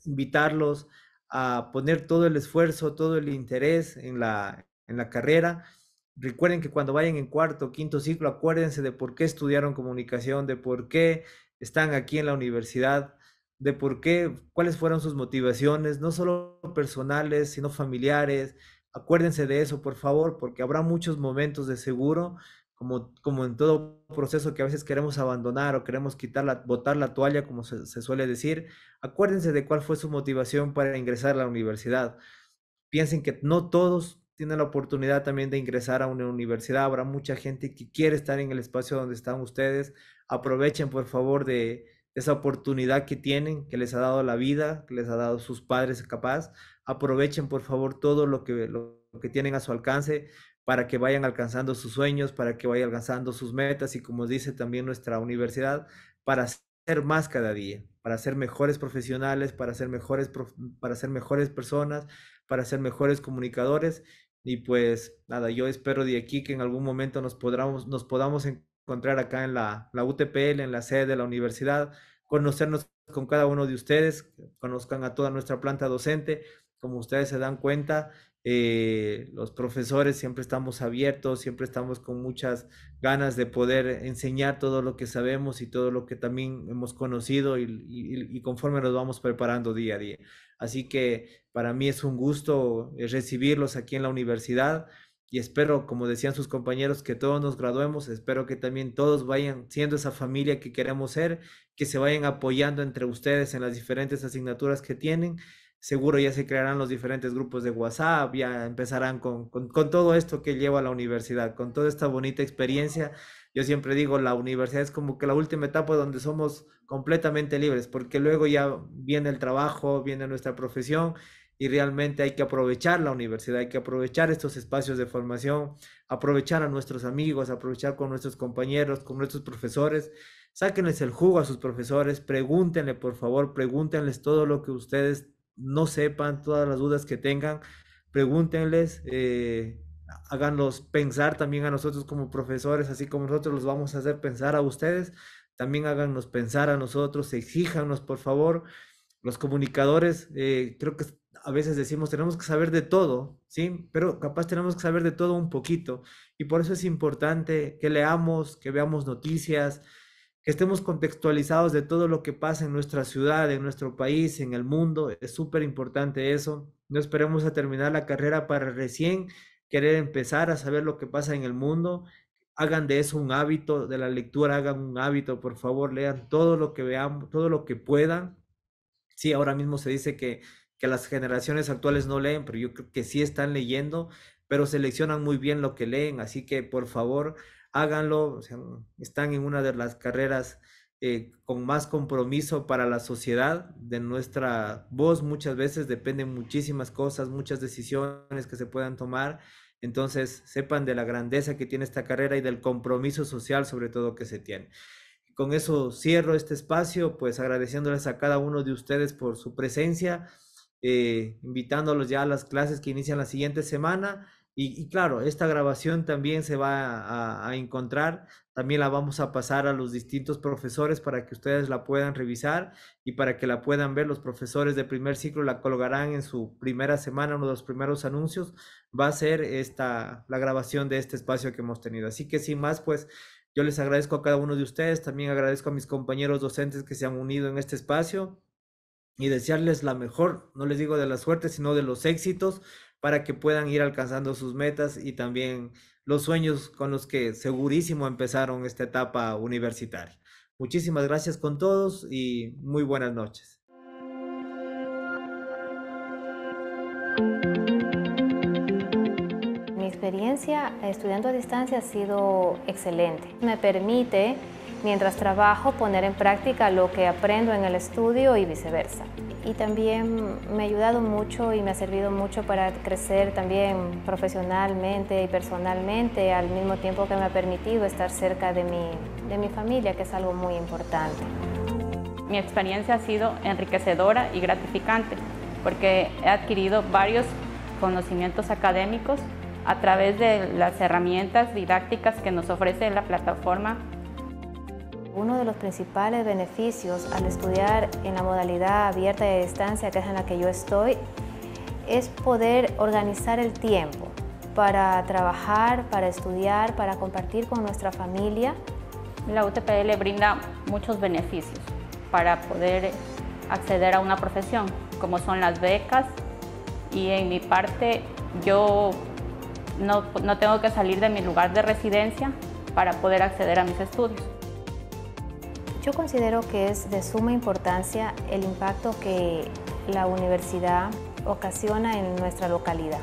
invitarlos a poner todo el esfuerzo, todo el interés en la, en la carrera Recuerden que cuando vayan en cuarto, quinto ciclo, acuérdense de por qué estudiaron comunicación, de por qué están aquí en la universidad, de por qué, cuáles fueron sus motivaciones, no solo personales, sino familiares. Acuérdense de eso, por favor, porque habrá muchos momentos de seguro, como, como en todo proceso que a veces queremos abandonar o queremos quitar la, botar la toalla, como se, se suele decir. Acuérdense de cuál fue su motivación para ingresar a la universidad. Piensen que no todos tienen la oportunidad también de ingresar a una universidad. Habrá mucha gente que quiere estar en el espacio donde están ustedes. Aprovechen, por favor, de esa oportunidad que tienen, que les ha dado la vida, que les ha dado sus padres capaz. Aprovechen, por favor, todo lo que, lo que tienen a su alcance para que vayan alcanzando sus sueños, para que vayan alcanzando sus metas y, como dice también nuestra universidad, para ser más cada día, para ser mejores profesionales, para ser mejores, para ser mejores personas, para ser mejores comunicadores y pues nada, yo espero de aquí que en algún momento nos, podamos, nos podamos encontrar acá en la, UTPL, en la sede de la universidad, conocernos con cada uno de ustedes, conozcan a toda nuestra planta docente. Como ustedes se dan cuenta, eh, los profesores siempre estamos abiertos, siempre estamos con muchas ganas de poder enseñar todo lo que sabemos y todo lo que también hemos conocido y conforme nos vamos preparando día a día. Así que para mí es un gusto eh, recibirlos aquí en la universidad y espero, como decían sus compañeros, que todos nos graduemos, espero que también todos vayan siendo esa familia que queremos ser, que se vayan apoyando entre ustedes en las diferentes asignaturas que tienen. Seguro ya se crearán los diferentes grupos de WhatsApp, ya empezarán con, todo esto que lleva a la universidad, con toda esta bonita experiencia yo siempre digo, la universidad es como que la última etapa donde somos completamente libres, porque luego ya viene el trabajo, viene nuestra profesión y realmente hay que aprovechar la universidad, hay que aprovechar estos espacios de formación, aprovechar a nuestros amigos, aprovechar con nuestros compañeros, con nuestros profesores. Sáquenles el jugo a sus profesores, pregúntenle por favor, pregúntenles todo lo que ustedes no sepan, todas las dudas que tengan, pregúntenles. Eh, háganlos pensar también a nosotros como profesores, así como nosotros los vamos a hacer pensar a ustedes, también háganos pensar a nosotros, exíjanos por favor. Los comunicadores, eh, creo que a veces decimos, tenemos que saber de todo, ¿sí? Pero capaz tenemos que saber de todo un poquito. Y por eso es importante que leamos, que veamos noticias, que estemos contextualizados de todo lo que pasa en nuestra ciudad, en nuestro país, en el mundo. Es súper importante eso. No esperemos a terminar la carrera para recién querer empezar a saber lo que pasa en el mundo, hagan de eso un hábito, de la lectura hagan un hábito, por favor, lean todo lo que vean, todo lo que puedan. Sí, ahora mismo se dice que, que las generaciones actuales no leen, pero yo creo que sí están leyendo, pero seleccionan muy bien lo que leen, así que por favor, háganlo, están en una de las carreras eh, con más compromiso para la sociedad. De nuestra voz muchas veces dependen muchísimas cosas, muchas decisiones que se puedan tomar. Entonces, sepan de la grandeza que tiene esta carrera y del compromiso social sobre todo que se tiene. Con eso cierro este espacio, pues agradeciéndoles a cada uno de ustedes por su presencia, eh, invitándolos ya a las clases que inician la siguiente semana. Y, claro, esta grabación también se va a encontrar también la vamos a pasar a los distintos profesores para que ustedes la puedan revisar y para que la puedan ver. Los profesores de primer ciclo la colgarán en su primera semana, uno de los primeros anuncios va a ser esta, la grabación de este espacio que hemos tenido. Así que sin más, pues yo les agradezco a cada uno de ustedes, también agradezco a mis compañeros docentes que se han unido en este espacio y desearles la mejor, no les digo de la suerte, sino de los éxitos para que puedan ir alcanzando sus metas y también los sueños con los que segurísimo empezaron esta etapa universitaria. Muchísimas gracias con todos y muy buenas noches. Mi experiencia estudiando a distancia ha sido excelente. Me permite mientras trabajo, poner en práctica lo que aprendo en el estudio y viceversa. Y también me ha ayudado mucho y me ha servido mucho para crecer también profesionalmente y personalmente, al mismo tiempo que me ha permitido estar cerca de mi, de mi familia, que es algo muy importante. Mi experiencia ha sido enriquecedora y gratificante, porque he adquirido varios conocimientos académicos a través de las herramientas didácticas que nos ofrece la plataforma uno de los principales beneficios al estudiar en la modalidad abierta y distancia, que es en la que yo estoy, es poder organizar el tiempo para trabajar, para estudiar, para compartir con nuestra familia. La UTPL brinda muchos beneficios para poder acceder a una profesión, como son las becas, y en mi parte yo no, no tengo que salir de mi lugar de residencia para poder acceder a mis estudios. Yo considero que es de suma importancia el impacto que la universidad ocasiona en nuestra localidad,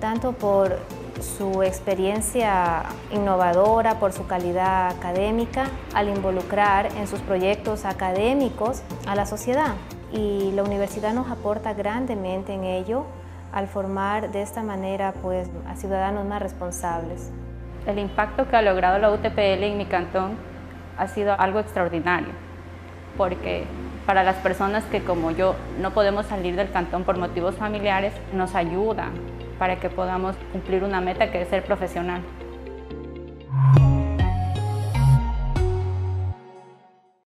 tanto por su experiencia innovadora, por su calidad académica, al involucrar en sus proyectos académicos a la sociedad. Y la universidad nos aporta grandemente en ello al formar de esta manera pues, a ciudadanos más responsables. El impacto que ha logrado la UTPL en mi cantón ha sido algo extraordinario, porque para las personas que como yo no podemos salir del cantón por motivos familiares, nos ayuda para que podamos cumplir una meta que es ser profesional.